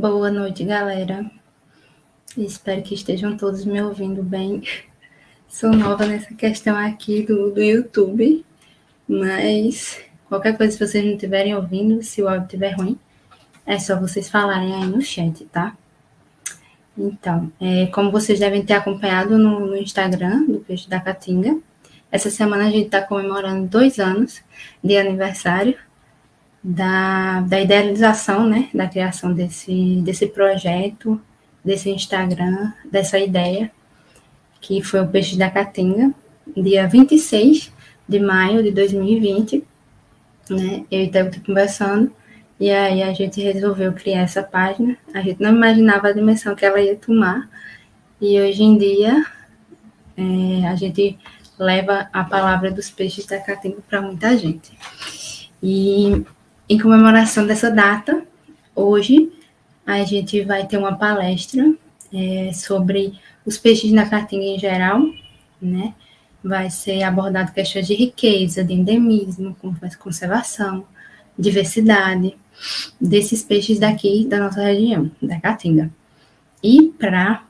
Boa noite, galera. Espero que estejam todos me ouvindo bem. Sou nova nessa questão aqui do, do YouTube, mas qualquer coisa, se vocês não estiverem ouvindo, se o áudio estiver ruim, é só vocês falarem aí no chat, tá? Então, é, como vocês devem ter acompanhado no, no Instagram do Peixe da Catinga, essa semana a gente está comemorando dois anos de aniversário da, da idealização, né, da criação desse, desse projeto, desse Instagram, dessa ideia, que foi o Peixe da Catinga, dia 26 de maio de 2020, né, eu e Tego conversando, e aí a gente resolveu criar essa página, a gente não imaginava a dimensão que ela ia tomar, e hoje em dia é, a gente leva a palavra dos peixes da Catinga para muita gente. E em comemoração dessa data, hoje a gente vai ter uma palestra é, sobre os peixes na caatinga em geral, né? Vai ser abordado questões de riqueza, de endemismo, conservação, diversidade desses peixes daqui da nossa região, da caatinga. E para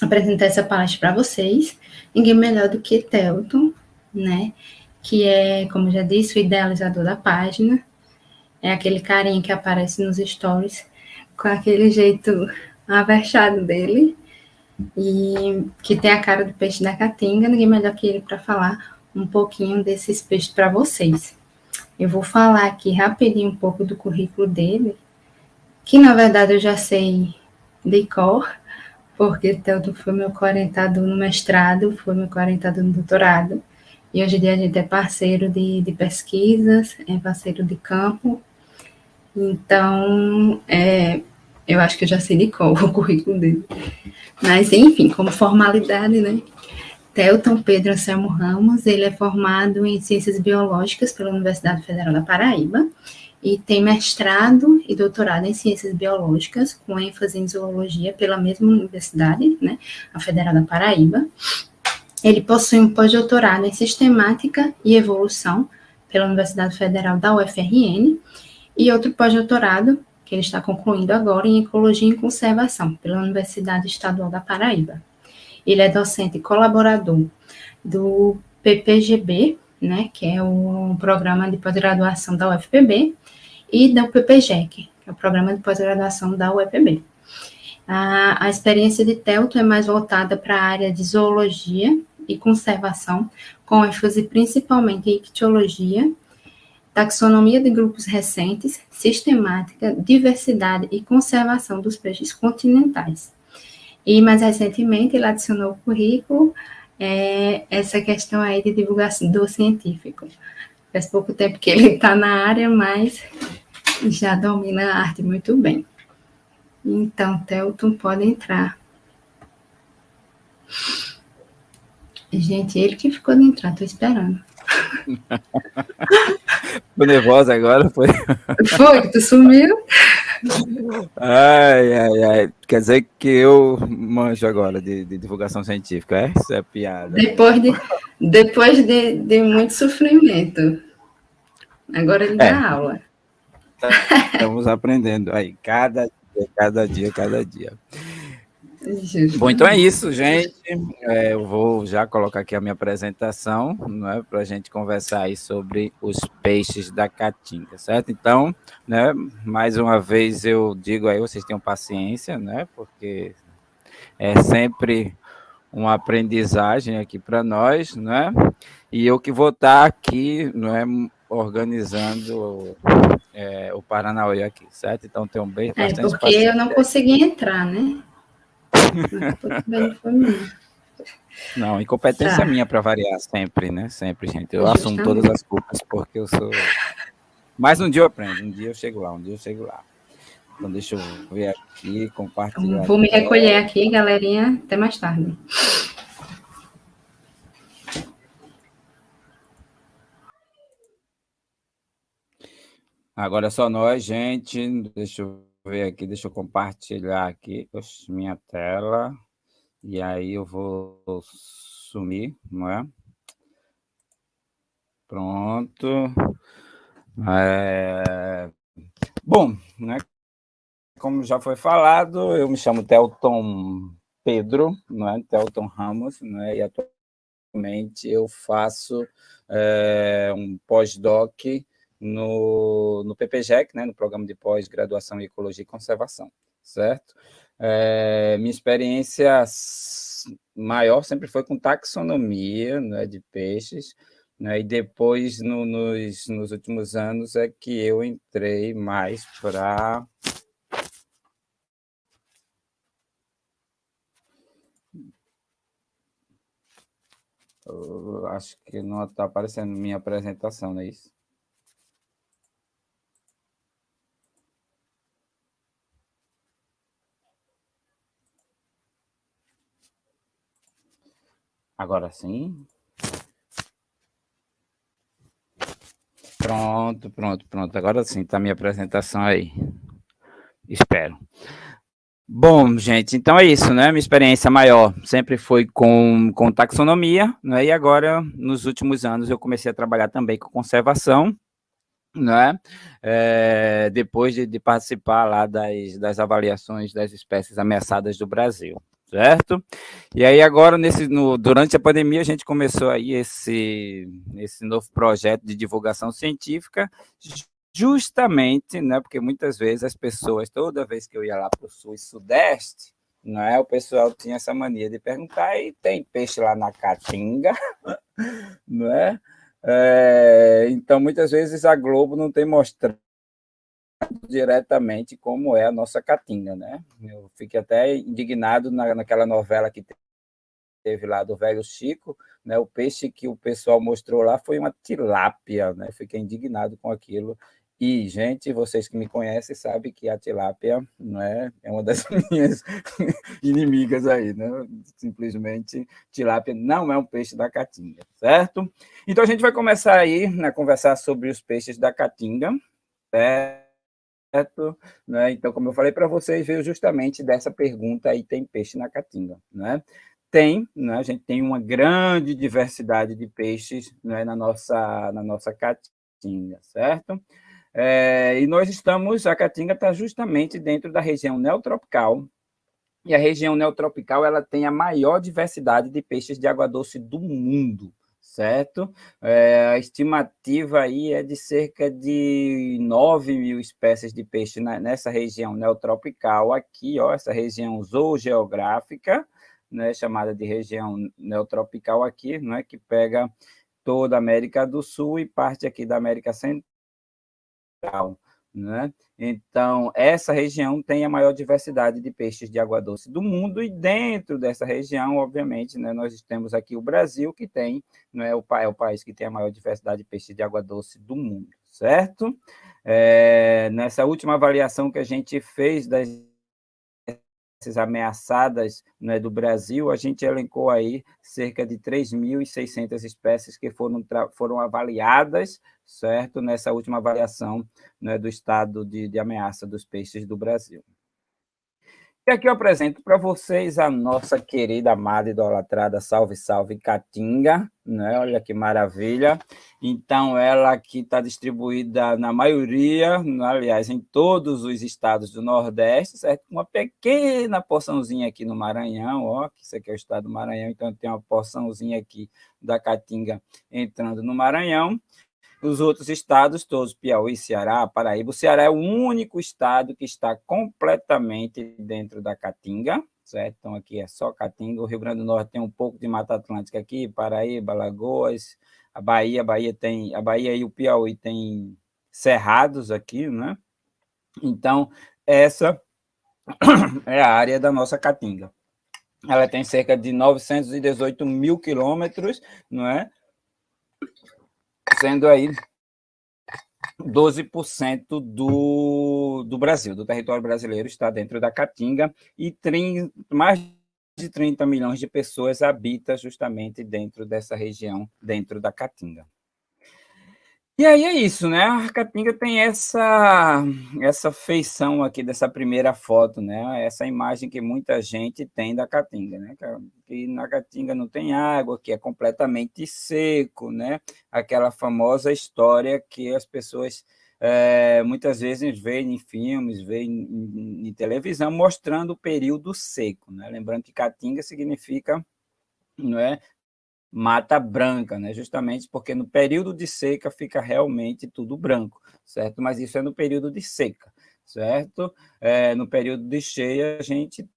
apresentar essa palestra para vocês, ninguém melhor do que Telton, né? Que é, como já disse, o idealizador da página é aquele carinha que aparece nos stories com aquele jeito avexado dele e que tem a cara do peixe da caatinga. Ninguém melhor que ele para falar um pouquinho desses peixes para vocês. Eu vou falar aqui rapidinho um pouco do currículo dele, que na verdade eu já sei de cor, porque tanto foi meu orientador no mestrado, foi meu orientador no doutorado, e hoje em dia a gente é parceiro de, de pesquisas, é parceiro de campo, então, é, eu acho que eu já sei de qual o currículo dele. Mas, enfim, como formalidade, né? Telton Pedro Anselmo Ramos, ele é formado em Ciências Biológicas pela Universidade Federal da Paraíba e tem mestrado e doutorado em Ciências Biológicas, com ênfase em Zoologia pela mesma universidade, né, a Federal da Paraíba. Ele possui um pós-doutorado em Sistemática e Evolução pela Universidade Federal da UFRN e outro pós-doutorado, que ele está concluindo agora, em Ecologia e Conservação, pela Universidade Estadual da Paraíba. Ele é docente e colaborador do PPGB, né, é que é o programa de pós-graduação da UFPB, e do PPGEC, que é o programa de pós-graduação da UFPB. A, a, experiência de Telto é mais voltada para a área de zoologia e conservação, com ênfase principalmente em ictiologia taxonomia de grupos recentes, sistemática, diversidade e conservação dos peixes continentais. E mais recentemente ele adicionou o currículo é, essa questão aí de divulgação do científico. Faz pouco tempo que ele está na área, mas já domina a arte muito bem. Então, Telton, pode entrar. Gente, ele que ficou de entrar, estou esperando. Tô nervosa agora, foi? Foi, tu sumiu. Ai, ai, ai. Quer dizer que eu manjo agora de, de divulgação científica, é? Isso é piada. Depois de, depois de, de muito sofrimento. Agora ele é. dá aula. Tá, estamos aprendendo aí, cada dia, cada dia, cada dia. Bom, então é isso, gente. É, eu vou já colocar aqui a minha apresentação, né, para a gente conversar aí sobre os peixes da caatinga, certo? Então, né, mais uma vez eu digo aí, vocês tenham paciência, né, porque é sempre uma aprendizagem aqui para nós, né? E eu que vou estar tá aqui, não é, organizando é, o Paranauê aqui, certo? Então tem um bem. É porque eu não consegui entrar, né? Não, incompetência tá. minha para variar sempre, né? Sempre, gente. Eu Justamente. assumo todas as culpas porque eu sou. Mas um dia eu aprendo, um dia eu chego lá, um dia eu chego lá. Então deixa eu ver aqui, compartilhar. Vou me recolher aqui, galerinha. Até mais tarde. Agora é só nós, gente. Deixa eu ver aqui, deixa eu compartilhar aqui Oxe, minha tela. E aí eu vou sumir, não é? Pronto. É... Bom, né? como já foi falado, eu me chamo Telton Pedro, não é? Telton Ramos, não é? e atualmente eu faço é, um pós-doc no, no PPGEC, né, no Programa de Pós-Graduação em Ecologia e Conservação, certo? É, minha experiência maior sempre foi com taxonomia né, de peixes, né, e depois, no, nos, nos últimos anos, é que eu entrei mais para acho que não está aparecendo minha apresentação, não é isso? Agora sim. Pronto, pronto, pronto. Agora sim, tá minha apresentação aí. Espero. Bom, gente, então é isso, né? Minha experiência maior sempre foi com, com taxonomia, né? E agora, nos últimos anos, eu comecei a trabalhar também com conservação, né? É, depois de, de, participar lá das, das avaliações das espécies ameaçadas do Brasil certo? E aí agora nesse no, durante a pandemia a gente começou aí esse esse novo projeto de divulgação científica justamente, né? Porque muitas vezes as pessoas toda vez que eu ia lá para o sul e sudeste não é? O pessoal tinha essa mania de perguntar e tem peixe lá na caatinga, não é? é? Então muitas vezes a Globo não tem mostrado diretamente como é a nossa Caatinga, né? Eu fiquei até indignado na, naquela novela que teve lá do velho Chico, né? O peixe que o pessoal mostrou lá foi uma tilápia, né? Fiquei indignado com aquilo. E, gente, vocês que me conhecem sabem que a tilápia né, é uma das minhas inimigas aí, né? Simplesmente, tilápia não é um peixe da caatinga, certo? Então, a gente vai começar aí a né, conversar sobre os peixes da caatinga, certo? certo? Né? Então, como eu falei para vocês, veio justamente dessa pergunta aí, tem peixe na caatinga, né? Tem, né? a gente tem uma grande diversidade de peixes né, na nossa na nossa caatinga, certo? É, e nós estamos, a caatinga está justamente dentro da região neotropical, e a região neotropical ela tem a maior diversidade de peixes de água doce do mundo, certo? É, a estimativa aí é de cerca de 9 mil espécies de peixe na, nessa região neotropical aqui, ó, essa região zoogeográfica, né, chamada de região neotropical aqui, né, que pega toda a América do Sul e parte aqui da América Central. Né? Então, essa região tem a maior diversidade de peixes de água doce do mundo, e dentro dessa região, obviamente, né, nós temos aqui o Brasil, que tem, não é o, é o país que tem a maior diversidade de peixes de água doce do mundo, certo? É, nessa última avaliação que a gente fez das ameaçadas né, do Brasil, a gente elencou aí cerca de 3.600 espécies que foram, foram avaliadas, certo, nessa última avaliação né, do estado de, de ameaça dos peixes do Brasil. E aqui eu apresento para vocês a nossa querida, amada, idolatrada, salve, salve, Catinga, né? Olha que maravilha. Então, ela aqui está distribuída na maioria, né? aliás, em todos os estados do Nordeste, certo? Uma pequena porçãozinha aqui no Maranhão, ó, que isso aqui é o estado do Maranhão, então tem uma porçãozinha aqui da Catinga entrando no Maranhão os outros estados todos, Piauí, Ceará, Paraíba, o Ceará é o único estado que está completamente dentro da Caatinga, certo? Então aqui é só Caatinga, o Rio Grande do Norte tem um pouco de Mata Atlântica aqui, Paraíba, Lagoas, a Bahia, a Bahia tem, a Bahia e o Piauí tem cerrados aqui, né? Então, essa é a área da nossa Caatinga. Ela tem cerca de 918 mil quilômetros, não é? sendo aí 12% do, do Brasil, do território brasileiro, está dentro da Caatinga e 30, mais de 30 milhões de pessoas habitam justamente dentro dessa região, dentro da Caatinga. E aí é isso, né? A Caatinga tem essa essa feição aqui dessa primeira foto, né? Essa imagem que muita gente tem da Caatinga, né? Que na Caatinga não tem água, que é completamente seco, né? Aquela famosa história que as pessoas é, muitas vezes veem em filmes, veem em, em, em, televisão mostrando o período seco, né? Lembrando que Caatinga significa não é mata branca, né? Justamente porque no período de seca fica realmente tudo branco, certo? Mas isso é no período de seca, certo? É, no período de cheia a gente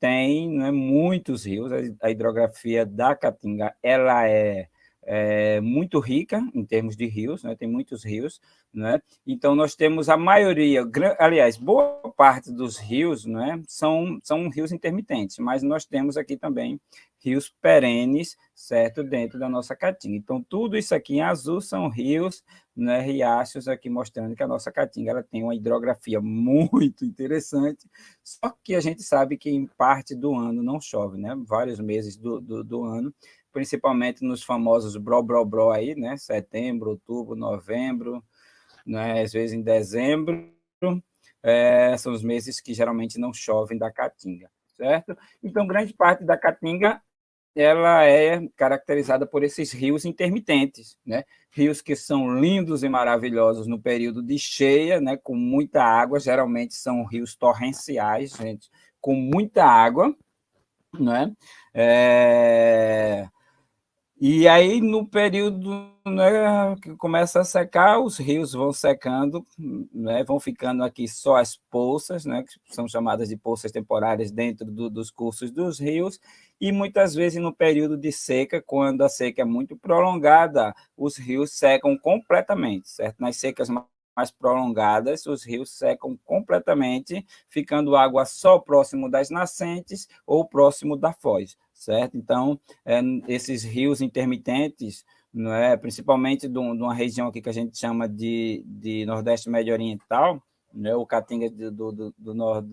tem né, muitos rios. A hidrografia da Caatinga ela é é, muito rica em termos de rios, né? tem muitos rios, né? então nós temos a maioria, aliás, boa parte dos rios né? são, são rios intermitentes, mas nós temos aqui também rios perenes, certo, dentro da nossa caatinga. Então, tudo isso aqui em azul são rios, né, riachos, aqui mostrando que a nossa caatinga ela tem uma hidrografia muito interessante, só que a gente sabe que em parte do ano não chove, né, vários meses do, do, do ano, principalmente nos famosos bro bro bro aí, né? Setembro, outubro, novembro, né? às vezes em dezembro. É, são os meses que geralmente não chovem da caatinga, certo? Então, grande parte da caatinga ela é caracterizada por esses rios intermitentes, né? Rios que são lindos e maravilhosos no período de cheia, né? Com muita água, geralmente são rios torrenciais, gente, com muita água, né? É... E aí, no período né, que começa a secar, os rios vão secando, né, vão ficando aqui só as poças, né, que são chamadas de poças temporárias dentro do, dos cursos dos rios, e muitas vezes no período de seca, quando a seca é muito prolongada, os rios secam completamente, certo? Nas secas mais prolongadas, os rios secam completamente, ficando água só próximo das nascentes ou próximo da foz certo? Então, é, esses rios intermitentes, não é, principalmente de, uma região aqui que a gente chama de, de Nordeste Médio Oriental, né, o Caatinga do, do, do Nord,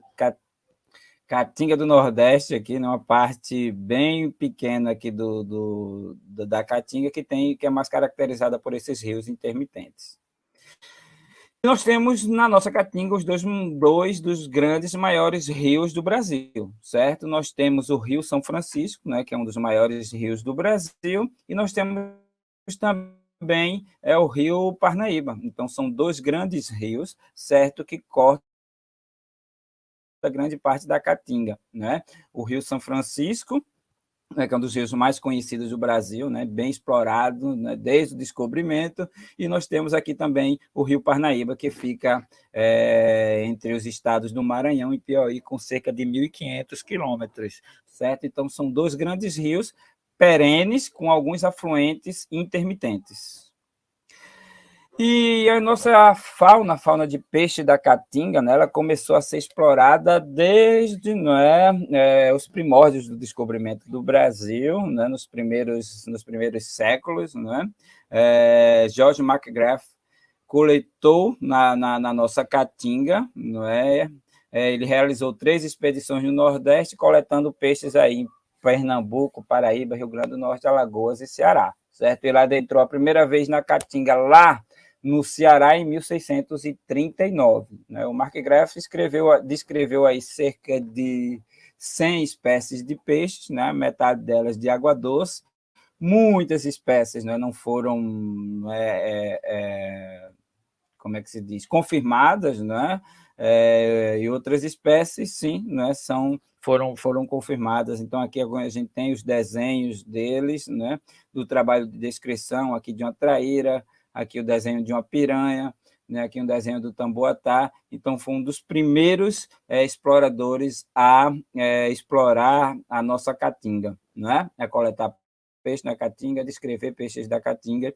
Caatinga do Nordeste aqui, né, uma parte bem pequena aqui do, do, do da Caatinga que tem que é mais caracterizada por esses rios intermitentes nós temos na nossa caatinga os dois, dois dos grandes maiores rios do Brasil, certo? Nós temos o Rio São Francisco, né, que é um dos maiores rios do Brasil, e nós temos também é o Rio Parnaíba. Então são dois grandes rios, certo, que cortam a grande parte da caatinga, né? O Rio São Francisco né, que é um dos rios mais conhecidos do Brasil, né, bem explorado né, desde o descobrimento, e nós temos aqui também o Rio Parnaíba, que fica é, entre os estados do Maranhão e Piauí, com cerca de 1.500 quilômetros, certo? Então, são dois grandes rios perenes, com alguns afluentes intermitentes. E a nossa fauna, a fauna de peixe da Caatinga, né, ela começou a ser explorada desde né, é, os primórdios do descobrimento do Brasil, né, nos, primeiros, nos primeiros séculos. Né? É, George McGrath coletou na, na, na nossa Caatinga, né? é? ele realizou três expedições no Nordeste, coletando peixes aí em Pernambuco, Paraíba, Rio Grande do Norte, Alagoas e Ceará. Certo? Ele adentrou a primeira vez na Caatinga lá no Ceará em 1639. Né? O Mark Graff escreveu, descreveu aí cerca de 100 espécies de peixes, né? metade delas de água doce. Muitas espécies né? não foram, é, é, é, como é que se diz, confirmadas, né? É, e outras espécies, sim, né? são foram, foram confirmadas. Então, aqui a gente tem os desenhos deles, né? do trabalho de descrição aqui de uma traíra, aqui o desenho de uma piranha, né, aqui um desenho do Tamboatá, então foi um dos primeiros é, exploradores a é, explorar a nossa caatinga, né, a é coletar peixe na caatinga, descrever peixes da caatinga,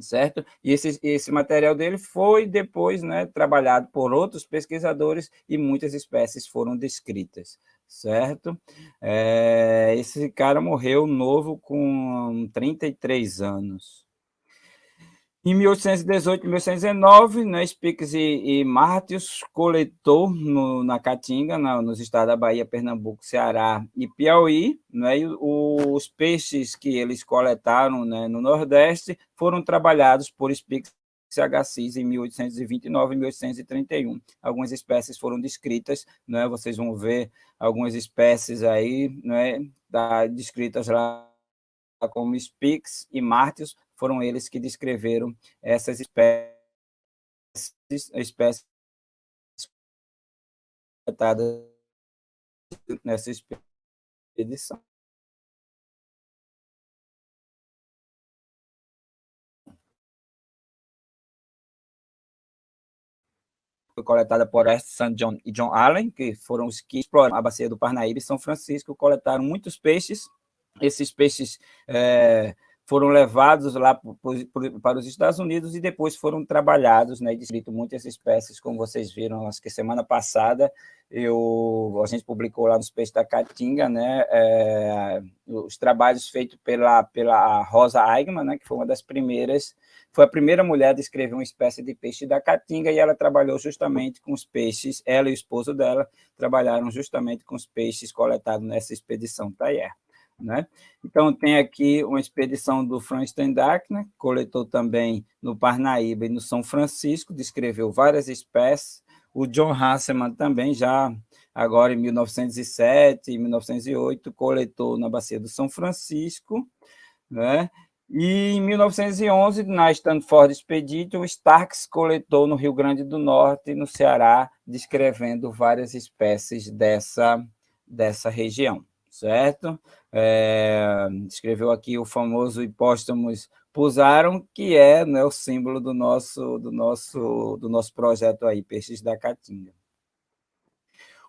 certo? E esse, esse material dele foi depois né, trabalhado por outros pesquisadores e muitas espécies foram descritas, certo? É, esse cara morreu novo com 33 anos, em 1818 1819, né, Spix e, e Martius coletou no, na Caatinga, na, nos estados da Bahia, Pernambuco, Ceará e Piauí. Né, e os peixes que eles coletaram né, no Nordeste foram trabalhados por Spix CHCIS em 1829 e 1831. Algumas espécies foram descritas, né? vocês vão ver algumas espécies aí né? da, descritas lá como Spix e Martius, foram eles que descreveram essas espécies, espécies coletadas nessa expedição. foi coletada por S. St. John e John Allen, que foram os que exploraram a bacia do Parnaíba e São Francisco, coletaram muitos peixes. Esses peixes é, foram levados lá para os Estados Unidos e depois foram trabalhados, né, descrito muitas espécies, como vocês viram, acho que semana passada eu, a gente publicou lá nos peixes da Caatinga, né, é, os trabalhos feitos pela, pela Rosa Eigman, né, que foi uma das primeiras, foi a primeira mulher a descrever uma espécie de peixe da Caatinga e ela trabalhou justamente com os peixes, ela e o esposo dela trabalharam justamente com os peixes coletados nessa expedição Taier. Tá, né? Então, tem aqui uma expedição do Franz Tendachner, né? coletou também no Parnaíba e no São Francisco, descreveu várias espécies. O John Hasseman também, já agora em 1907 e 1908, coletou na Bacia do São Francisco. Né? E em 1911, na Stanford Expedition, Starks coletou no Rio Grande do Norte e no Ceará, descrevendo várias espécies dessa, dessa região certo? É, escreveu aqui o famoso e póstumos Pusaram, que é né, o símbolo do nosso, do nosso, do nosso projeto aí, Peixes da Caatinga.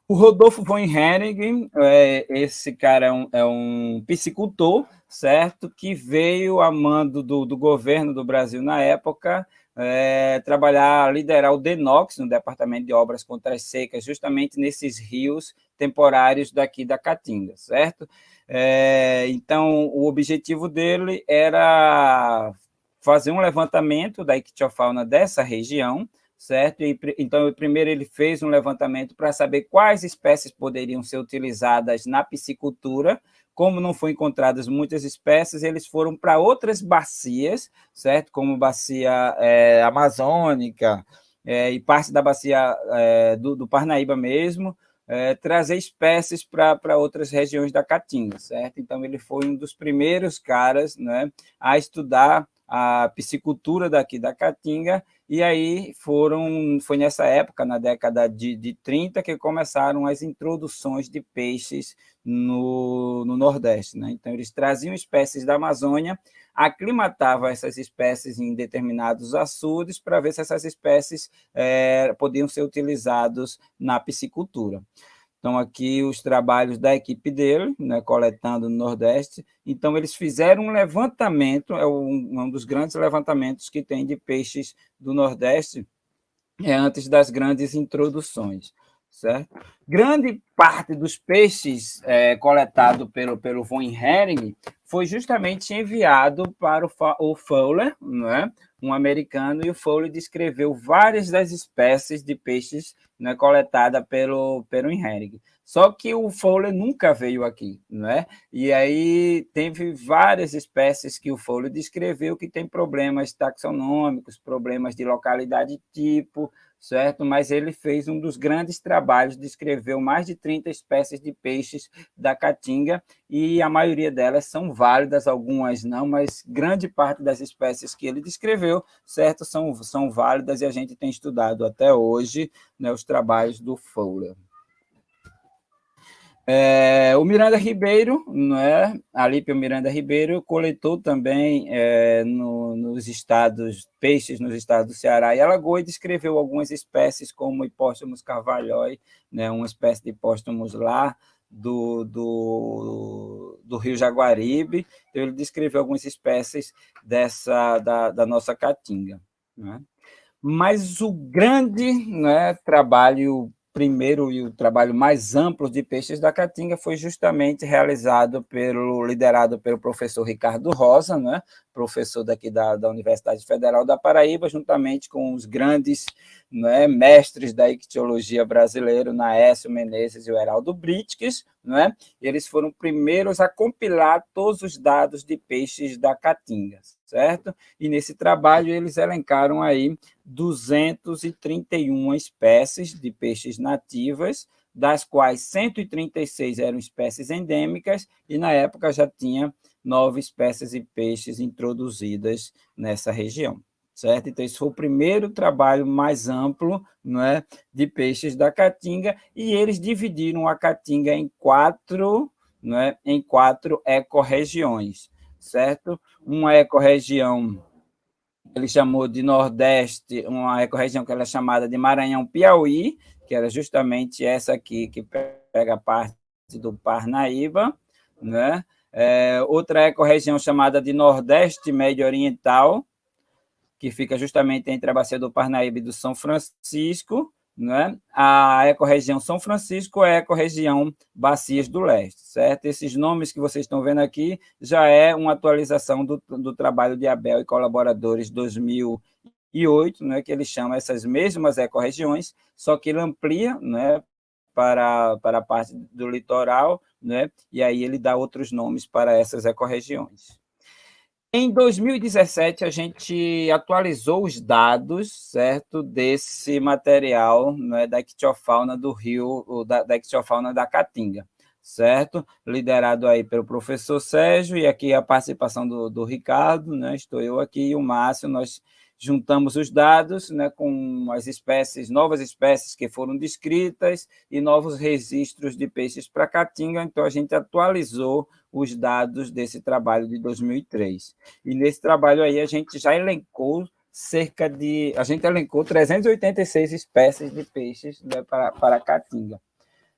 O Rodolfo von Hering é, esse cara é um, é um, piscicultor, certo? Que veio a mando do, do governo do Brasil na época é, trabalhar, liderar o DENOX, no Departamento de Obras contra as Secas, justamente nesses rios temporários daqui da Caatinga, certo? É, então, o objetivo dele era fazer um levantamento da ictiofauna dessa região, certo? E, então, primeiro ele fez um levantamento para saber quais espécies poderiam ser utilizadas na piscicultura, como não foram encontradas muitas espécies, eles foram para outras bacias, certo? Como bacia é, amazônica é, e parte da bacia é, do, do, Parnaíba mesmo, é, trazer espécies para outras regiões da Caatinga, certo? Então ele foi um dos primeiros caras, né, a estudar a piscicultura daqui da Caatinga e aí foram, foi nessa época, na década de, de 30, que começaram as introduções de peixes no, no Nordeste. Né? Então, eles traziam espécies da Amazônia, aclimatavam essas espécies em determinados açudes para ver se essas espécies é, podiam ser utilizadas na piscicultura. Estão aqui os trabalhos da equipe dele, né, coletando no Nordeste. Então, eles fizeram um levantamento, é um, um dos grandes levantamentos que tem de peixes do Nordeste, é antes das grandes introduções. Certo? Grande parte dos peixes é, coletados pelo, pelo Von Hering foi justamente enviado para o, o Fowler, não é? um americano, e o Foley descreveu várias das espécies de peixes né, coletada pelo, pelo Henrig. Só que o Fowler nunca veio aqui, não é? E aí teve várias espécies que o Fowler descreveu que tem problemas taxonômicos, problemas de localidade tipo, certo? Mas ele fez um dos grandes trabalhos, descreveu mais de 30 espécies de peixes da Caatinga e a maioria delas são válidas, algumas não, mas grande parte das espécies que ele descreveu, certo, são, são válidas e a gente tem estudado até hoje né, os trabalhos do Fowler. É, o Miranda Ribeiro, é? A Alípio Miranda Ribeiro coletou também é, no, nos estados peixes nos estados do Ceará e Alagoas e descreveu algumas espécies como hipóstomos carvalhoi, né? Uma espécie de hipóstomos lá do, do, do Rio Jaguaribe. Então, ele descreveu algumas espécies dessa da, da nossa caatinga, né? Mas o grande né, trabalho primeiro e o trabalho mais amplo de peixes da Caatinga foi justamente realizado pelo, liderado pelo professor Ricardo Rosa, né? professor daqui da, da Universidade Federal da Paraíba, juntamente com os grandes né, mestres da ictiologia brasileira, Naécio Menezes e o Heraldo Britques, né? eles foram primeiros a compilar todos os dados de peixes da Caatinga certo? E nesse trabalho eles elencaram aí 231 espécies de peixes nativas, das quais 136 eram espécies endêmicas e na época já tinha nove espécies de peixes introduzidas nessa região certo? Então, esse foi o primeiro trabalho mais amplo né, de peixes da Caatinga, e eles dividiram a Caatinga em quatro, né, em quatro ecorregiões certo? Uma ecorregião ele chamou de Nordeste, uma ecorregião que era é chamada de Maranhão-Piauí, que era justamente essa aqui que pega parte do Parnaíba, né? É, outra ecorregião chamada de Nordeste Médio Oriental, que fica justamente entre a bacia do Parnaíba e do São Francisco, né? a ecorregião São Francisco, é a ecorregião Bacias do Leste, certo? Esses nomes que vocês estão vendo aqui já é uma atualização do, do trabalho de Abel e colaboradores 2008, né? que ele chama essas mesmas ecorregiões, só que ele amplia né? para, para a parte do litoral, né? e aí ele dá outros nomes para essas ecorregiões. Em 2017, a gente atualizou os dados, certo, desse material né, da ictiofauna do rio, da, da ictiofauna da Caatinga, certo? Liderado aí pelo professor Sérgio e aqui a participação do, do Ricardo, né? Estou eu aqui e o Márcio, nós juntamos os dados né, com as espécies, novas espécies que foram descritas e novos registros de peixes para Caatinga, então a gente atualizou os dados desse trabalho de 2003. E nesse trabalho aí a gente já elencou cerca de. A gente elencou 386 espécies de peixes né, para, para a caatinga.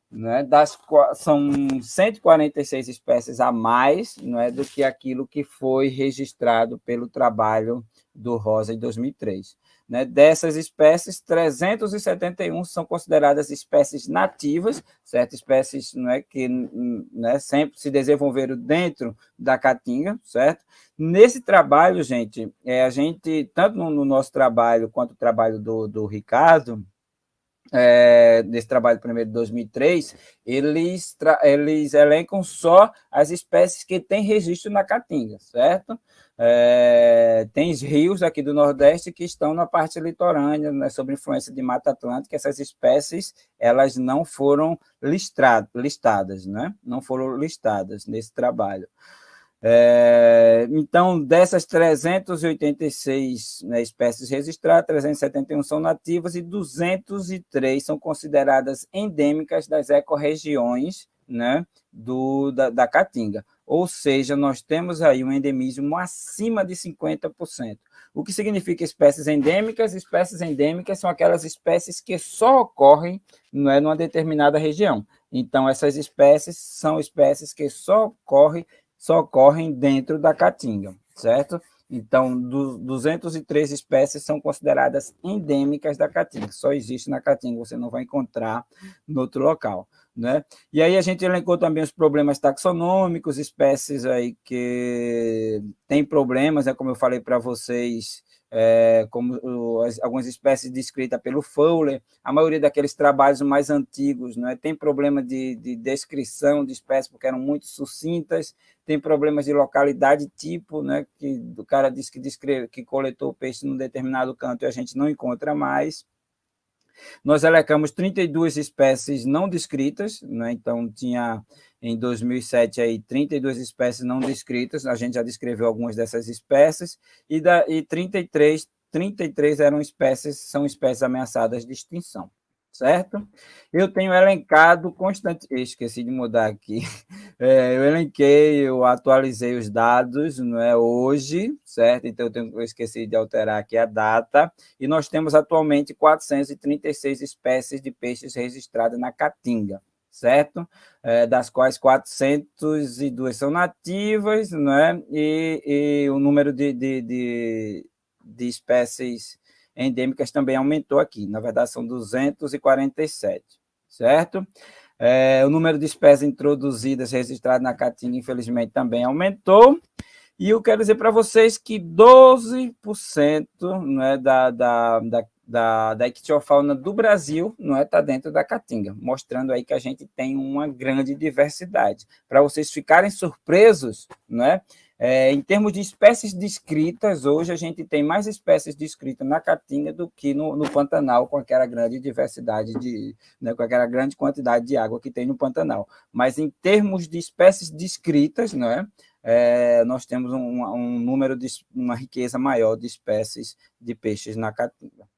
Né? Das, são 146 espécies a mais né, do que aquilo que foi registrado pelo trabalho do Rosa em 2003. Né? Dessas espécies, 371 são consideradas espécies nativas, certo? Espécies né, que né, sempre se desenvolveram dentro da caatinga, certo? Nesse trabalho, gente, é, a gente, tanto no, no nosso trabalho quanto o trabalho do, do Ricardo, é, desse trabalho primeiro de 2003, eles, eles elencam só as espécies que têm registro na Caatinga, certo? É, tem rios aqui do Nordeste que estão na parte litorânea, né, sob influência de Mata Atlântica, essas espécies elas não foram listadas, né? não foram listadas nesse trabalho. É, então, dessas 386 né, espécies registradas, 371 são nativas e 203 são consideradas endêmicas das ecorregiões né, do, da, da Caatinga. Ou seja, nós temos aí um endemismo acima de 50%. O que significa espécies endêmicas? Espécies endêmicas são aquelas espécies que só ocorrem não é, numa determinada região. Então, essas espécies são espécies que só ocorrem só ocorrem dentro da caatinga, certo? Então, 203 espécies são consideradas endêmicas da caatinga, só existe na caatinga, você não vai encontrar em outro local. Né? E aí a gente elencou também os problemas taxonômicos, espécies aí que têm problemas, né? como eu falei para vocês, é, como as, algumas espécies descritas pelo Fowler, a maioria daqueles trabalhos mais antigos né, tem problema de, de descrição de espécies porque eram muito sucintas, tem problemas de localidade, tipo, né, que o cara disse que, descreve, que coletou peixe num determinado canto e a gente não encontra mais. Nós elencamos 32 espécies não descritas, né? então tinha em 2007 aí 32 espécies não descritas, a gente já descreveu algumas dessas espécies, e, da, e 33, 33 eram espécies, são espécies ameaçadas de extinção certo? Eu tenho elencado constante, esqueci de mudar aqui. É, eu elenquei, eu atualizei os dados, não é hoje, certo? Então eu, tenho, eu esqueci de alterar aqui a data. E nós temos atualmente 436 espécies de peixes registradas na Caatinga, certo? É, das quais 402 são nativas, não é? E, e o número de, de, de, de espécies endêmicas também aumentou aqui. Na verdade, são 247, certo? É, o número de espécies introduzidas registradas na caatinga, infelizmente, também aumentou. E eu quero dizer para vocês que 12% né, da, da, da, da, da ictiofauna do Brasil não está é, dentro da caatinga, mostrando aí que a gente tem uma grande diversidade. Para vocês ficarem surpresos, não é? É, em termos de espécies descritas, hoje a gente tem mais espécies descritas na Caatinga do que no, no Pantanal, com aquela grande diversidade de, né, com aquela grande quantidade de água que tem no Pantanal. Mas em termos de espécies descritas, não é? É, nós temos um, um número de uma riqueza maior de espécies de peixes na Caatinga.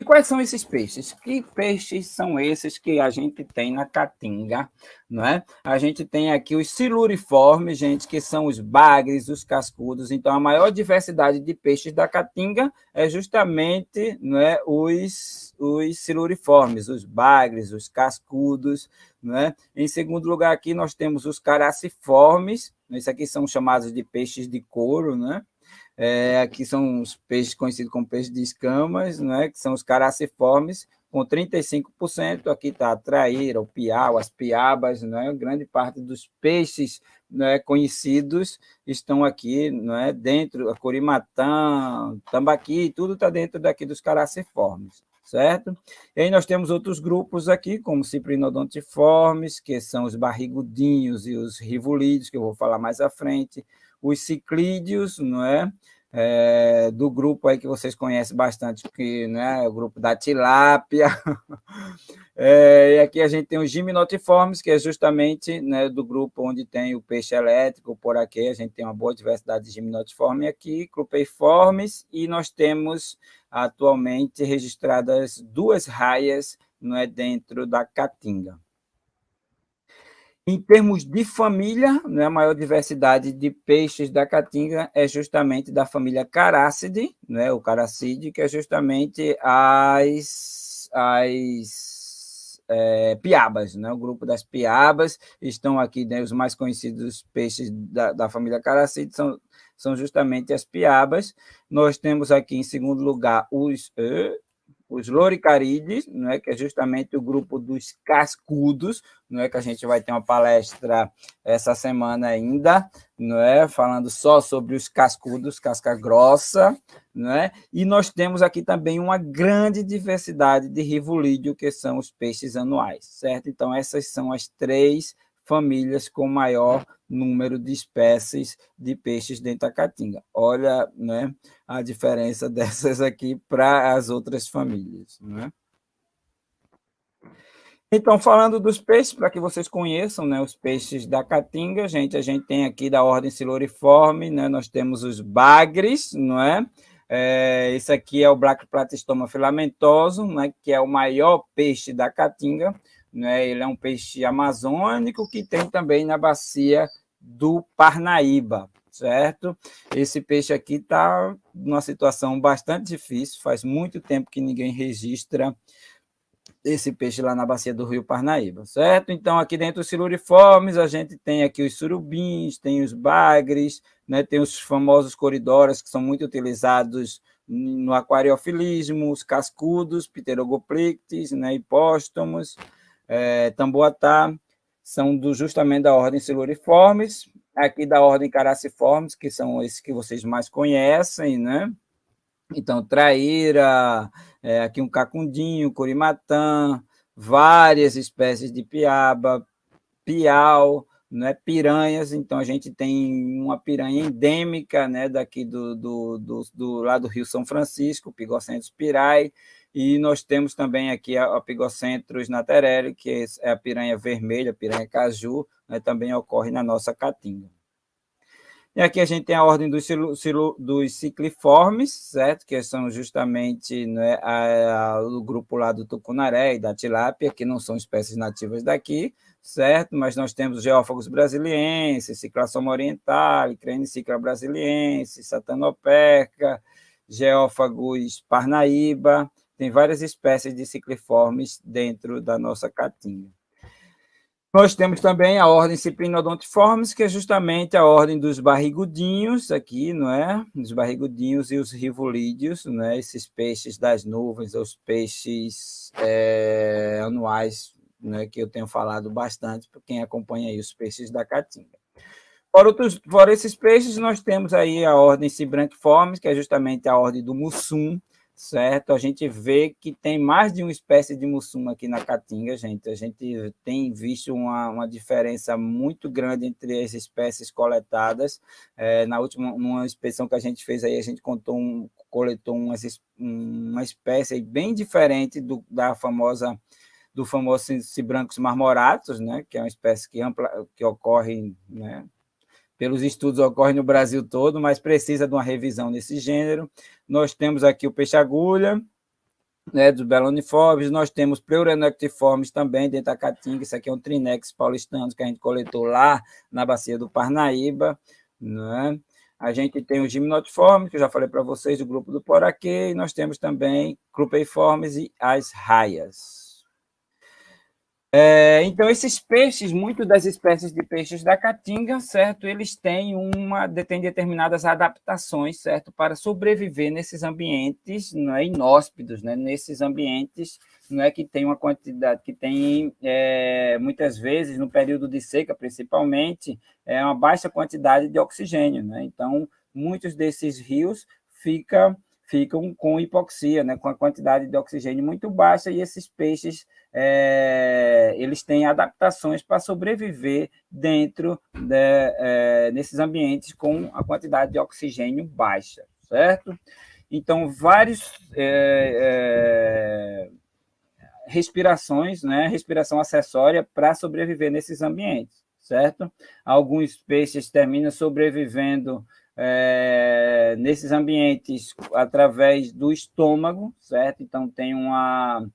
E quais são esses peixes? Que peixes são esses que a gente tem na caatinga? Não é? A gente tem aqui os siluriformes, gente, que são os bagres, os cascudos. Então, a maior diversidade de peixes da caatinga é justamente não é, os, os siluriformes, os bagres, os cascudos. Não é? Em segundo lugar, aqui nós temos os caraciformes. Isso aqui são chamados de peixes de couro, né? É, aqui são os peixes conhecidos como peixes de escamas, né, que são os caraciformes, com 35%. Aqui está a traíra, o piau, as piabas, né, grande parte dos peixes né, conhecidos estão aqui né, dentro, a corimatã, tambaqui, tudo está dentro daqui dos caraciformes certo? E aí nós temos outros grupos aqui, como ciprinodontiformes, que são os barrigudinhos e os rivulídeos, que eu vou falar mais à frente, os ciclídeos, não é? É, do grupo aí que vocês conhecem bastante, que né, é o grupo da tilápia. é, e aqui a gente tem os gimnotiformes, que é justamente né, do grupo onde tem o peixe elétrico, por aqui a gente tem uma boa diversidade de gimnotiforme aqui, clupeiformes, e nós temos atualmente registradas duas raias não é, dentro da caatinga. Em termos de família, né, a maior diversidade de peixes da Caatinga é justamente da família Caracidae, né, o Caracide, que é justamente as, as é, piabas, né, o grupo das piabas. Estão aqui né, os mais conhecidos peixes da, da família Caracide, são, são justamente as piabas. Nós temos aqui, em segundo lugar, os. Uh, os loricarides, não é que é justamente o grupo dos cascudos, não é que a gente vai ter uma palestra essa semana ainda, não é falando só sobre os cascudos, casca grossa, não é? E nós temos aqui também uma grande diversidade de rivolídeo, que são os peixes anuais, certo? Então essas são as três famílias com maior número de espécies de peixes dentro da caatinga. Olha né, a diferença dessas aqui para as outras famílias. Né? Então, falando dos peixes, para que vocês conheçam né, os peixes da caatinga, gente, a gente tem aqui da ordem siluriforme, né, nós temos os bagres, não é? É, esse aqui é o Black Platistoma filamentoso, né, que é o maior peixe da caatinga. Né? Ele é um peixe amazônico que tem também na bacia do Parnaíba, certo? Esse peixe aqui está numa situação bastante difícil, faz muito tempo que ninguém registra esse peixe lá na bacia do Rio Parnaíba, certo? Então, aqui dentro dos siluriformes, a gente tem aqui os surubins, tem os bagres, né? tem os famosos coridoras, que são muito utilizados no aquariofilismo, os cascudos, pterogoplictes, né? hipóstomos, é, Tamboatá, são do, justamente da ordem Siluriformes, aqui da ordem Caraciformes, que são esses que vocês mais conhecem, né? Então, Traíra, é, aqui um cacundinho, curimatã, várias espécies de piaba, piau, né, piranhas, então a gente tem uma piranha endêmica né, daqui do, do, do, do, do Rio São Francisco, Pigocentros pirai, e nós temos também aqui a, a Pigocentros naterere, que é a piranha vermelha, a piranha caju, né, também ocorre na nossa caatinga. E aqui a gente tem a ordem dos, cilo, dos cicliformes, certo? Que são justamente né, a, a, o grupo lá do tucunaré e da tilápia, que não são espécies nativas daqui, certo? Mas nós temos geófagos brasilienses, ciclassoma oriental, crenicicla brasiliense, satanoperca, geófagos parnaíba, tem várias espécies de cicliformes dentro da nossa caatinga. Nós temos também a ordem Ciprinodontiformes, que é justamente a ordem dos barrigudinhos aqui, não é? Os barrigudinhos e os rivolídeos, né? Esses peixes das nuvens, os peixes é, anuais, né? Que eu tenho falado bastante para quem acompanha aí os peixes da caatinga. Fora, outros, fora esses peixes, nós temos aí a ordem Cibranquiformes, que é justamente a ordem do mussum, certo? A gente vê que tem mais de uma espécie de mussum aqui na Caatinga, gente. A gente tem visto uma, uma diferença muito grande entre as espécies coletadas. É, na última numa inspeção que a gente fez aí, a gente contou um, coletou uma, uma espécie bem diferente do, da famosa do famoso cibrancos marmoratos, né, que é uma espécie que ampla que ocorre, né, pelos estudos ocorre no Brasil todo, mas precisa de uma revisão nesse gênero. Nós temos aqui o peixe-agulha, né, dos beloniformes, nós temos pleuronectiformes também dentro da caatinga, isso aqui é um trinex paulistano que a gente coletou lá na bacia do Parnaíba, né? A gente tem o Gimnotiformes, que eu já falei para vocês, o grupo do poraquê, e nós temos também clupeiformes e as raias. É, então, esses peixes, muito das espécies de peixes da caatinga, certo, eles têm uma têm determinadas adaptações, certo, para sobreviver nesses ambientes não é, inóspitos, né, nesses ambientes não é que tem uma quantidade que tem é, muitas vezes no período de seca, principalmente, é uma baixa quantidade de oxigênio, né? Então, muitos desses rios fica ficam com hipoxia, né, com a quantidade de oxigênio muito baixa, e esses peixes é, eles têm adaptações para sobreviver dentro de, é, nesses ambientes com a quantidade de oxigênio baixa, certo? Então, várias é, eh, respirações, né, respiração acessória para sobreviver nesses ambientes, certo? Alguns peixes terminam sobrevivendo é, nesses ambientes através do estômago, certo? Então tem uma,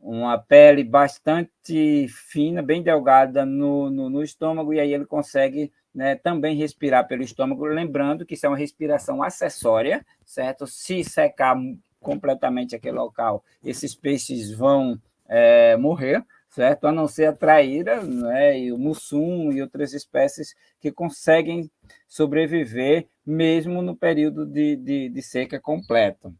uma pele bastante fina, bem delgada no, no, no estômago, e aí ele consegue né, também respirar pelo estômago, lembrando que isso é uma respiração acessória, certo? Se secar completamente aquele local, esses peixes vão é, morrer, certo? A não ser a traíra, né? E o mussum e outras espécies que conseguem sobreviver mesmo no período de, de, de seca completa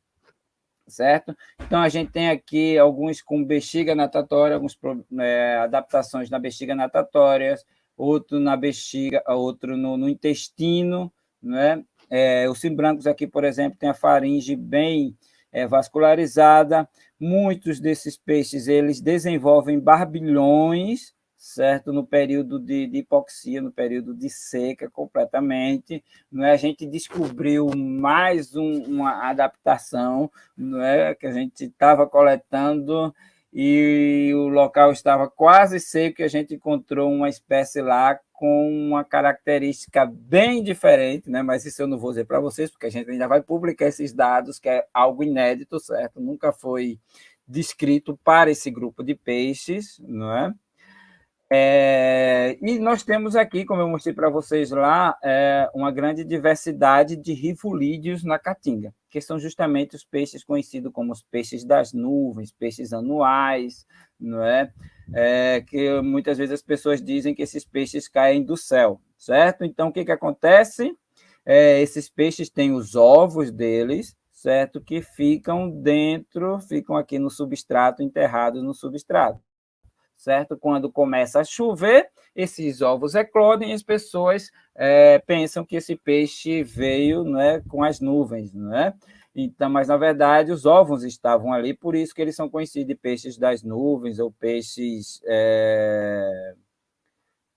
certo? Então, a gente tem aqui alguns com bexiga natatória, algumas é, adaptações na bexiga natatória, outro na bexiga, outro no, no intestino, né? É, os simbrancos aqui, por exemplo, tem a faringe bem é, vascularizada. Muitos desses peixes eles desenvolvem barbilhões, certo? No período de, de hipoxia, no período de seca completamente. Não é? A gente descobriu mais um, uma adaptação não é? que a gente estava coletando e o local estava quase seco e a gente encontrou uma espécie lá com uma característica bem diferente, né? Mas isso eu não vou dizer para vocês, porque a gente ainda vai publicar esses dados, que é algo inédito, certo? Nunca foi descrito para esse grupo de peixes, não é? É, e nós temos aqui, como eu mostrei para vocês lá, é, uma grande diversidade de rifolídeos na caatinga, que são justamente os peixes conhecidos como os peixes das nuvens, peixes anuais, não é? é? Que muitas vezes as pessoas dizem que esses peixes caem do céu, certo? Então, o que, que acontece? É, esses peixes têm os ovos deles, certo? Que ficam dentro, ficam aqui no substrato, enterrados no substrato certo? Quando começa a chover, esses ovos eclodem e as pessoas é, pensam que esse peixe veio né, com as nuvens, né? Então, mas na verdade os ovos estavam ali, por isso que eles são conhecidos de peixes das nuvens ou peixes é...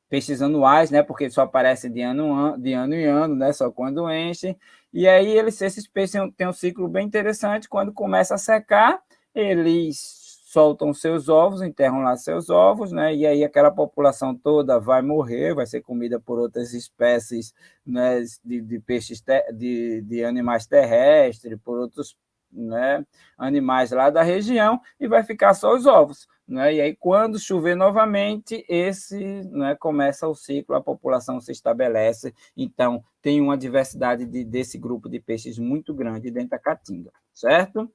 peixes anuais, né? Porque só aparecem de ano, de ano em ano, né? Só quando enchem. E aí eles, esses peixes têm um ciclo bem interessante. Quando começa a secar, eles soltam seus ovos, enterram lá seus ovos, né? E aí aquela população toda vai morrer, vai ser comida por outras espécies, né? De, de peixes, de, de animais terrestres, por outros né, animais lá da região e vai ficar só os ovos. Né? E aí, quando chover novamente, esse né, começa o ciclo, a população se estabelece. Então, tem uma diversidade de, desse grupo de peixes muito grande dentro da caatinga, certo?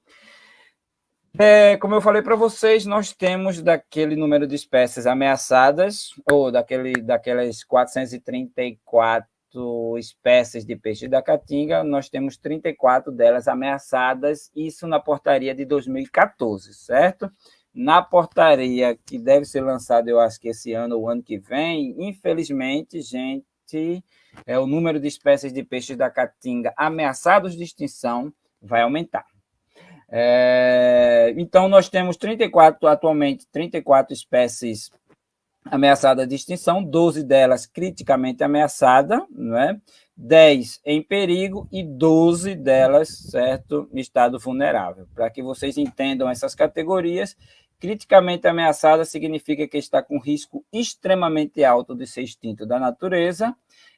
É, como eu falei para vocês, nós temos daquele número de espécies ameaçadas, ou daquele, daquelas 434 espécies de peixe da caatinga, nós temos 34 delas ameaçadas, isso na portaria de 2014, certo? Na portaria que deve ser lançada, eu acho que esse ano ou ano que vem, infelizmente, gente, é, o número de espécies de peixes da caatinga ameaçados de extinção vai aumentar. É, então, nós temos 34, atualmente, 34 espécies ameaçadas de extinção, 12 delas criticamente ameaçadas, né? 10 em perigo e 12 delas, certo, em estado vulnerável. Para que vocês entendam essas categorias, criticamente ameaçada significa que está com risco extremamente alto de ser extinto da natureza,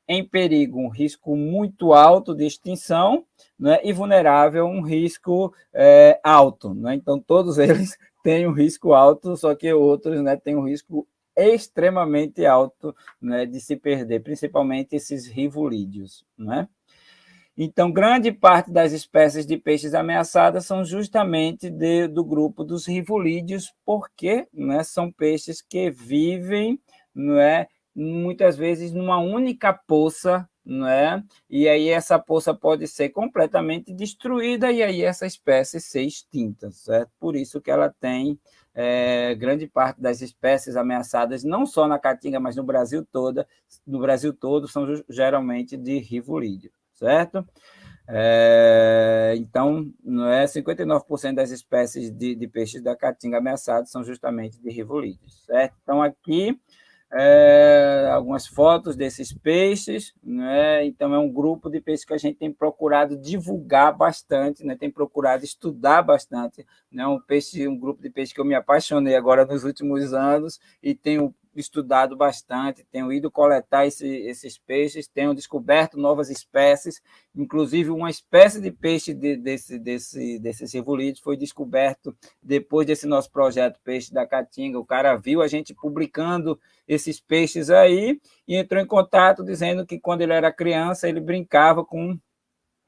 em perigo, um risco muito alto de extinção, né, e vulnerável, um risco é, alto. Né? Então, todos eles têm um risco alto, só que outros né, têm um risco extremamente alto né, de se perder, principalmente esses rivulídeos. Né? Então, grande parte das espécies de peixes ameaçadas são justamente de, do grupo dos rivulídeos, porque né, são peixes que vivem não é, muitas vezes numa única poça, né? E aí essa poça pode ser completamente destruída e aí essa espécie ser extinta, certo? Por isso que ela tem é, grande parte das espécies ameaçadas, não só na Caatinga, mas no Brasil toda, no Brasil todo são geralmente de rivolídeo, certo? É, então, não é 59% das espécies de, de peixes da caatinga ameaçadas são justamente de rivolídeos, certo? Então, aqui é, algumas fotos desses peixes, né? Então é um grupo de peixes que a gente tem procurado divulgar bastante, né? Tem procurado estudar bastante, né? Um peixe, um grupo de peixes que eu me apaixonei agora nos últimos anos e tenho estudado bastante, tenho ido coletar esse, esses peixes, tenho descoberto novas espécies, inclusive uma espécie de peixe de, desse, desse, desses rivulitos foi descoberto depois desse nosso projeto Peixe da Caatinga. O cara viu a gente publicando esses peixes aí e entrou em contato dizendo que quando ele era criança ele brincava com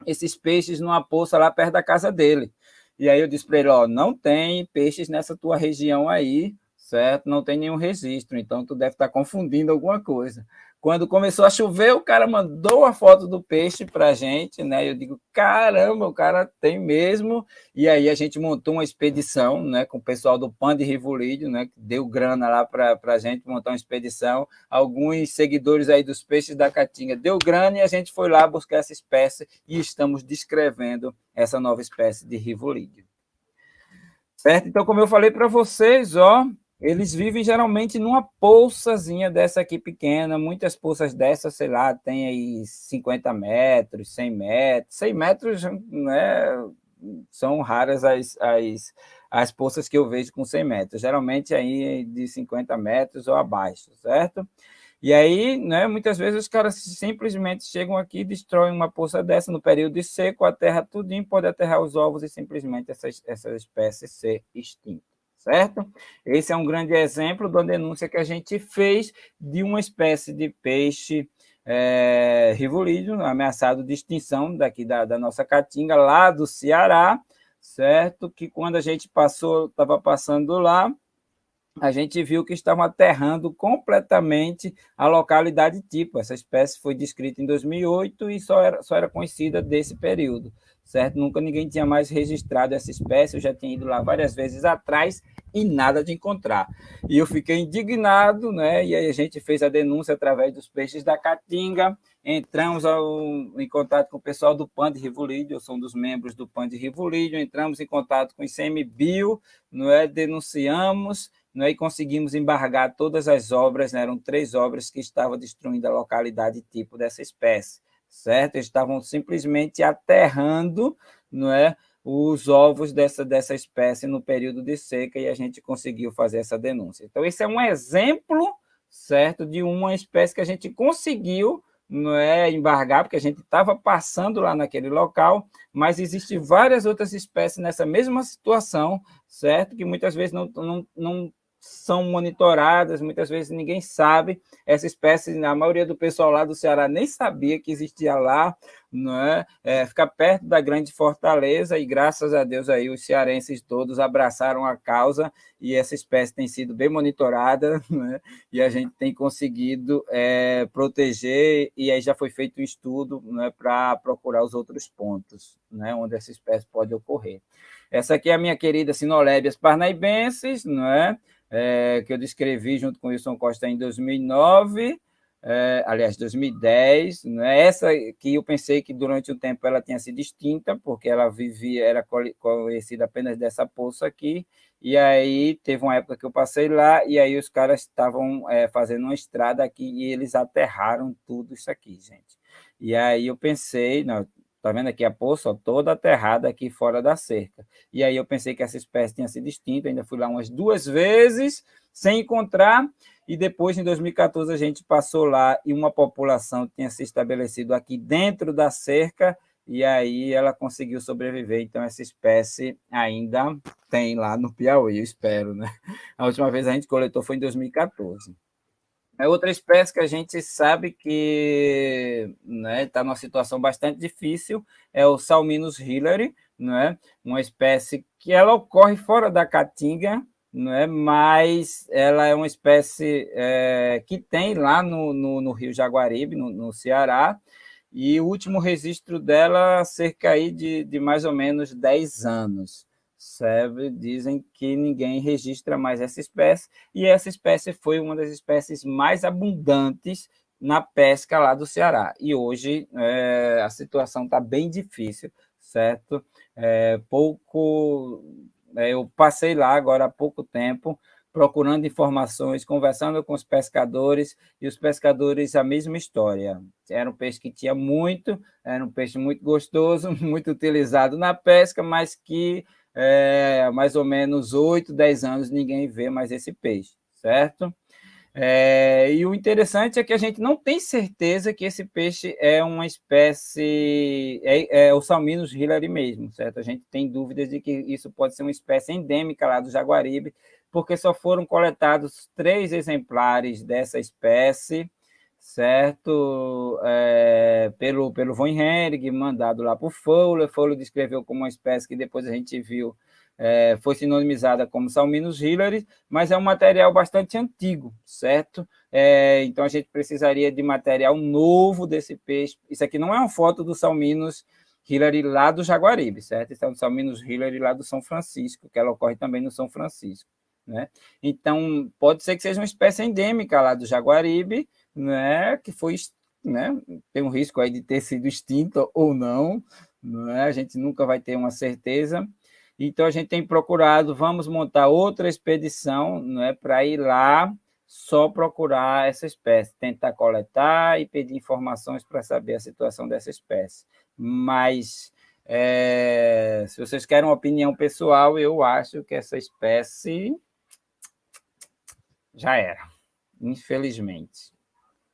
esses peixes numa poça lá perto da casa dele. E aí eu disse para ele, ó, não tem peixes nessa tua região aí, certo? Não tem nenhum registro, então tu deve estar tá confundindo alguma coisa. Quando começou a chover, o cara mandou a foto do peixe para a gente, né? Eu digo, caramba, o cara tem mesmo. E aí a gente montou uma expedição, né, com o pessoal do Pan de Rivolídio, né, que deu grana lá para a gente montar uma expedição. Alguns seguidores aí dos peixes da Caatinga deu grana e a gente foi lá buscar essa espécie e estamos descrevendo essa nova espécie de Rivolídio. Certo? Então, como eu falei para vocês, ó, eles vivem geralmente numa poçazinha dessa aqui pequena, muitas poças dessas, sei lá, tem aí 50 metros, 100 metros, 100 metros, né, são raras as, as, as poças que eu vejo com 100 metros, geralmente aí de 50 metros ou abaixo, certo? E aí, né, muitas vezes os caras simplesmente chegam aqui, destroem uma poça dessa no período seco, a terra tudinho, pode aterrar os ovos e simplesmente essa, essa espécie ser extinta certo? Esse é um grande exemplo da denúncia que a gente fez de uma espécie de peixe é, rivolídeo, ameaçado de extinção daqui da, da nossa caatinga, lá do Ceará, certo? Que quando a gente passou, estava passando lá, a gente viu que estavam aterrando completamente a localidade tipo. Essa espécie foi descrita em 2008 e só era, só era conhecida desse período certo? Nunca ninguém tinha mais registrado essa espécie, eu já tinha ido lá várias vezes atrás e nada de encontrar. E eu fiquei indignado, né? E aí a gente fez a denúncia através dos peixes da Caatinga, entramos ao, em contato com o pessoal do PAN de Rivolídio, eu sou um dos membros do PAN de Rivolídio, entramos em contato com o ICMBio, não é? denunciamos, não é? e conseguimos embargar todas as obras, né? eram três obras que estavam destruindo a localidade tipo dessa espécie certo? Eles estavam simplesmente aterrando, não é? os ovos dessa, dessa espécie no período de seca e a gente conseguiu fazer essa denúncia. Então, esse é um exemplo, certo, de uma espécie que a gente conseguiu não é embargar, porque a gente estava passando lá naquele local, mas existem várias outras espécies nessa mesma situação, certo? Que muitas vezes não, não, não são monitoradas, muitas vezes ninguém sabe. Essa espécie, na maioria do pessoal lá do Ceará nem sabia que existia lá, não é? é fica perto da grande fortaleza e graças a Deus aí os cearenses todos abraçaram a causa e essa espécie tem sido bem monitorada é? e a gente tem conseguido é, proteger e aí já foi feito um estudo é? para procurar os outros pontos é? onde essa espécie pode ocorrer. Essa aqui é a minha querida Sinolébias parnaibenses, não é? é, que eu descrevi junto com Wilson Costa em 2009, é, aliás, 2010. Né? Essa que eu pensei que durante um tempo ela tinha sido extinta, porque ela vivia, era conhecida apenas dessa poça aqui. E aí teve uma época que eu passei lá, e aí os caras estavam é, fazendo uma estrada aqui e eles aterraram tudo isso aqui, gente. E aí eu pensei, não, Tá vendo aqui a poça toda aterrada aqui fora da cerca. E aí eu pensei que essa espécie tinha sido extinta, ainda fui lá umas duas vezes sem encontrar. E depois, em 2014, a gente passou lá e uma população tinha se estabelecido aqui dentro da cerca e aí ela conseguiu sobreviver. Então, essa espécie ainda tem lá no Piauí, eu espero, né? A última vez a gente coletou foi em 2014. É outra espécie que a gente sabe que está né, tá numa situação bastante difícil é o Salminus hillary, né, uma espécie que ela ocorre fora da caatinga, né, mas ela é uma espécie é, que tem lá no, no, no Rio Jaguaribe, no, no, Ceará, e o último registro dela cerca aí de, de mais ou menos 10 anos dizem que ninguém registra mais essa espécie, e essa espécie foi uma das espécies mais abundantes na pesca lá do Ceará. E hoje é, a situação está bem difícil, certo? É, pouco. É, eu passei lá agora há pouco tempo procurando informações, conversando com os pescadores, e os pescadores a mesma história. Era um peixe que tinha muito, era um peixe muito gostoso, muito utilizado na pesca, mas que é, mais ou menos 8, 10 anos, ninguém vê mais esse peixe, certo? É, e o interessante é que a gente não tem certeza que esse peixe é uma espécie, é, é o Salminus hillary mesmo, certo? A gente tem dúvidas de que isso pode ser uma espécie endêmica lá do Jaguaribe, porque só foram coletados três exemplares dessa espécie certo? É, pelo, pelo Von Henrik, mandado lá para o Fowler. Fowler descreveu como uma espécie que depois a gente viu é, foi sinonimizada como Salminus Hillary, mas é um material bastante antigo, certo? É, então a gente precisaria de material novo desse peixe. Isso aqui não é uma foto do Salminus Hillary lá do Jaguaribe, certo? Isso é um Salminus Hillary lá do São Francisco, que ela ocorre também no São Francisco. Né? Então, pode ser que seja uma espécie endêmica lá do Jaguaribe, né, que foi, né, tem um risco aí de ter sido extinta ou não, né, a gente nunca vai ter uma certeza. Então a gente tem procurado, vamos montar outra expedição, é né, para ir lá só procurar essa espécie, tentar coletar e pedir informações para saber a situação dessa espécie. Mas é, se vocês querem uma opinião pessoal, eu acho que essa espécie já era, infelizmente.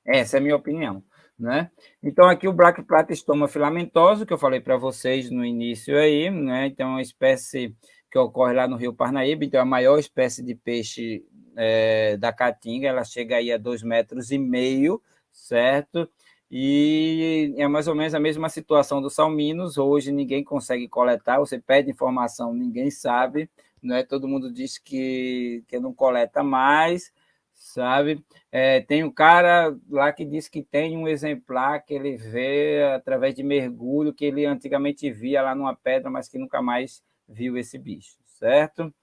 Essa é a minha opinião. Né? Então, aqui o Plata estoma filamentoso, que eu falei para vocês no início aí, né? então é uma espécie que ocorre lá no Rio Parnaíba, então é a maior espécie de peixe é, da Caatinga, ela chega aí a dois metros e meio, certo? E é mais ou menos a mesma situação do Salminos, hoje ninguém consegue coletar, você pede informação, ninguém sabe, né? todo mundo diz que, que não coleta mais, sabe? É, tem um cara lá que diz que tem um exemplar que ele vê através de mergulho, que ele antigamente via lá numa pedra, mas que nunca mais viu esse bicho, certo?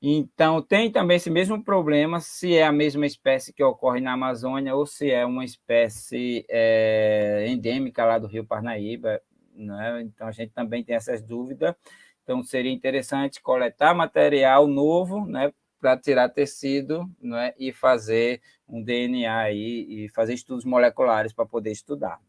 Então, tem também esse mesmo problema se é a mesma espécie que ocorre na Amazônia ou se é uma espécie é, endêmica lá do Rio Parnaíba. Né? Então, a gente também tem essas dúvidas. Então, seria interessante coletar material novo, né? para tirar tecido não é? e fazer um DNA aí, e fazer estudos moleculares para poder estudar.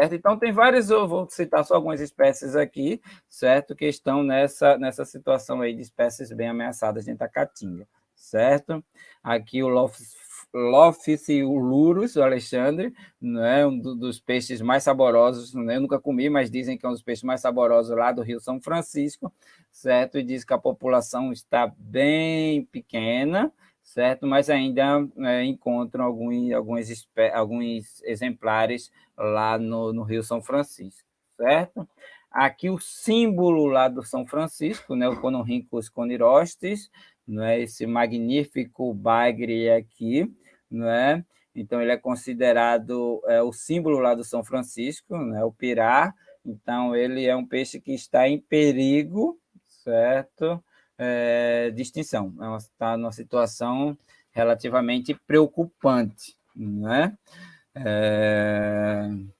Certo? Então, tem várias, eu vou citar só algumas espécies aqui, certo? Que estão nessa, nessa situação aí de espécies bem ameaçadas dentro da caatinga, certo? Aqui o Lophosphagus Lophiurus, o Alexandre, né, um dos peixes mais saborosos, né, eu nunca comi, mas dizem que é um dos peixes mais saborosos lá do Rio São Francisco, certo? E diz que a população está bem pequena, certo? Mas ainda é, encontram alguns, alguns, alguns exemplares lá no, no Rio São Francisco, certo? Aqui o símbolo lá do São Francisco, né, o Conorhynchus conirostis, é esse magnífico bagre aqui, é? Então ele é considerado é, o símbolo lá do São Francisco, né? O pirá. Então ele é um peixe que está em perigo, certo? É, de extinção. Está é numa situação relativamente preocupante, né? É... é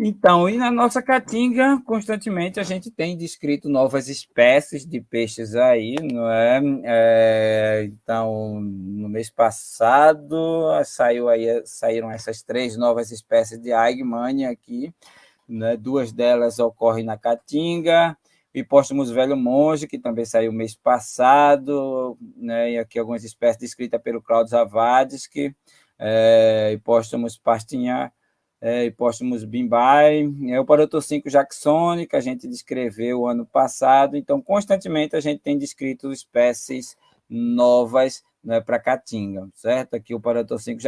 então, e na nossa caatinga, constantemente a gente tem descrito novas espécies de peixes aí, não é? é então, no mês passado saiu aí, saíram essas três novas espécies de Aigmania aqui, né? duas delas ocorrem na caatinga, Hipóstomos Velho Monge, que também saiu mês passado, né? e aqui algumas espécies descritas pelo Claudio Zavades, que é, Hipóstomos Pastinha é, e póstumos Bimbai. É o Paroto 5 Jacksoni, que a gente descreveu ano passado. Então, constantemente a gente tem descrito espécies novas né, para Caatinga, certo? Aqui o Parotor 5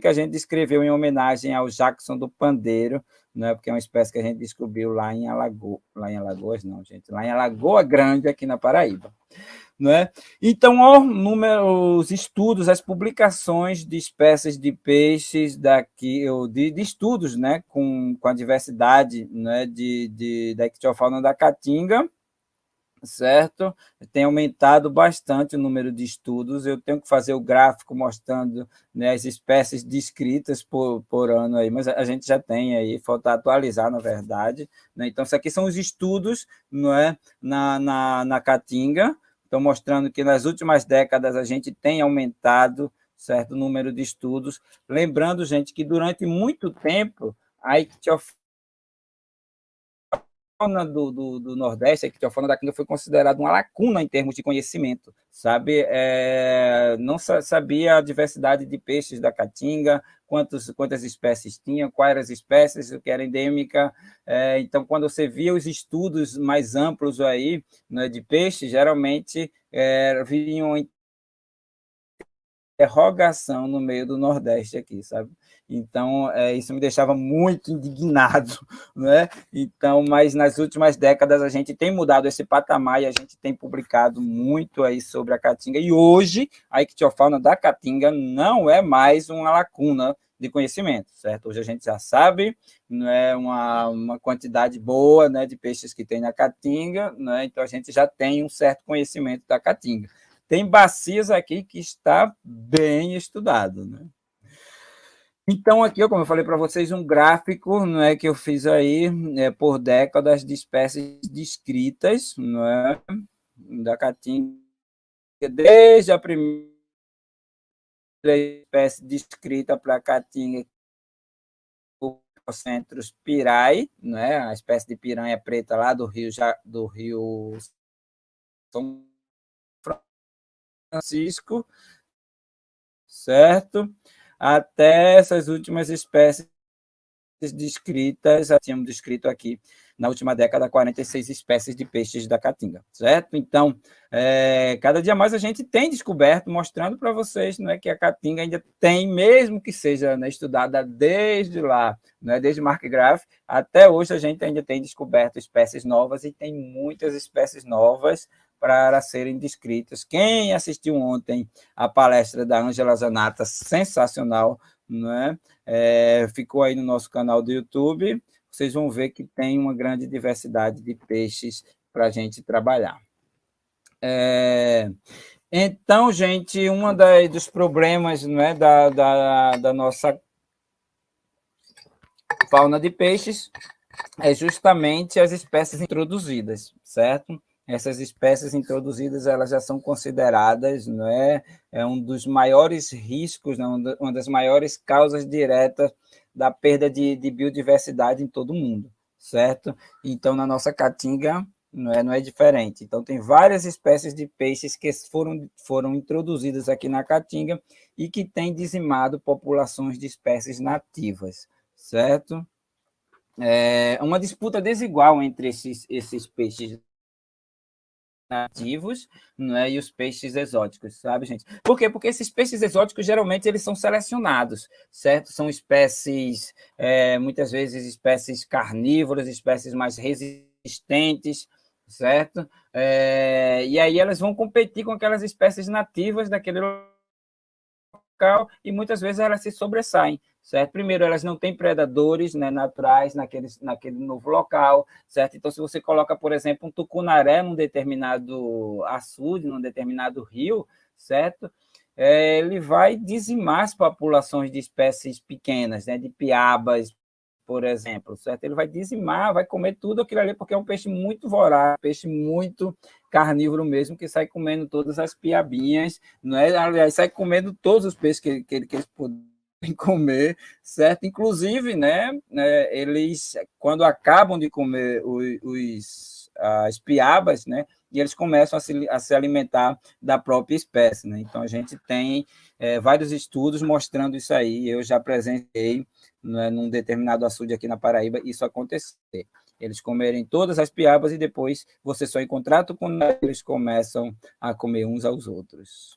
que a gente escreveu em homenagem ao Jackson do Pandeiro, né, porque é uma espécie que a gente descobriu lá em Alagoas, lá em Alagoas não, gente, lá em Alagoa Grande, aqui na Paraíba. Né? Então, ó, número, os estudos, as publicações de espécies de peixes daqui, ou de, de estudos né, com, com a diversidade né, de, de, da ictiofauna da Caatinga, certo? Tem aumentado bastante o número de estudos. Eu tenho que fazer o gráfico mostrando né, as espécies descritas por, por ano aí, mas a gente já tem aí, falta atualizar, na verdade. Né? Então, isso aqui são os estudos não é, na, na, na Caatinga. Estão mostrando que nas últimas décadas a gente tem aumentado certo número de estudos. Lembrando, gente, que durante muito tempo a Ictiof do, do, do, Nordeste, é a criptofauna da Kinga foi considerada uma lacuna em termos de conhecimento, sabe? É, não sabia a diversidade de peixes da Caatinga, quantos, quantas espécies tinha, quais eram as espécies, o que era endêmica. É, então, quando você via os estudos mais amplos aí né, de peixes, geralmente é, vinham interrogação no meio do Nordeste aqui, sabe? Então, é, isso me deixava muito indignado, né? Então, mas nas últimas décadas a gente tem mudado esse patamar e a gente tem publicado muito aí sobre a caatinga. E hoje, a ictiofauna da caatinga não é mais uma lacuna de conhecimento, certo? Hoje a gente já sabe, não é uma, uma quantidade boa, né, de peixes que tem na caatinga, né? Então a gente já tem um certo conhecimento da caatinga. Tem bacias aqui que está bem estudado, né? Então, aqui, como eu falei para vocês, um gráfico não é, que eu fiz aí é, por décadas de espécies descritas não é, da caatinga, desde a primeira espécie descrita para a caatinga, centros pirai, é a espécie de piranha preta lá do Rio do Rio São Francisco, certo? até essas últimas espécies descritas, já tínhamos descrito aqui na última década 46 espécies de peixes da caatinga, certo? Então, é, cada dia mais a gente tem descoberto, mostrando para vocês não é, que a caatinga ainda tem, mesmo que seja né, estudada desde lá, não é, desde Mark Graff, até hoje a gente ainda tem descoberto espécies novas e tem muitas espécies novas para serem descritas. Quem assistiu ontem a palestra da Angela Zanata, sensacional, não é? é? Ficou aí no nosso canal do YouTube. Vocês vão ver que tem uma grande diversidade de peixes para a gente trabalhar. É, então, gente, um dos problemas não é, da, da, da nossa fauna de peixes é justamente as espécies introduzidas, certo? Essas espécies introduzidas elas já são consideradas não é, é um dos maiores riscos, não né? uma das maiores causas diretas da perda de, de biodiversidade em todo o mundo, certo? Então, na nossa caatinga, não é, não é diferente. Então, tem várias espécies de peixes que foram, foram introduzidas aqui na Caatinga e que têm dizimado populações de espécies nativas, certo? É uma disputa desigual entre esses, esses peixes nativos é e os peixes exóticos, sabe, gente? Por quê? Porque esses peixes exóticos, geralmente, eles são selecionados, certo? São espécies, é, muitas vezes, espécies carnívoras, espécies mais resistentes, certo? É, e aí elas vão competir com aquelas espécies nativas daquele local e muitas vezes elas se sobressaem, certo? Primeiro, elas não têm predadores né, naturais naquele, naquele novo local, certo? Então, se você coloca, por exemplo, um tucunaré num determinado açude, num determinado rio, certo? É, ele vai dizimar as populações de espécies pequenas, né, de piabas, por exemplo, certo? Ele vai dizimar, vai comer tudo aquilo ali, porque é um peixe muito voraz, peixe muito carnívoro mesmo, que sai comendo todas as piabinhas, não é? Aliás, sai comendo todos os peixes que, que, que eles puderem em comer, certo? Inclusive, né, né, eles, quando acabam de comer os, os, as piabas, né, e eles começam a se, a se alimentar da própria espécie, né? Então, a gente tem é, vários estudos mostrando isso aí. Eu já apresentei né, num determinado açude aqui na Paraíba isso acontecer. Eles comerem todas as piabas e depois você só contrato quando eles começam a comer uns aos outros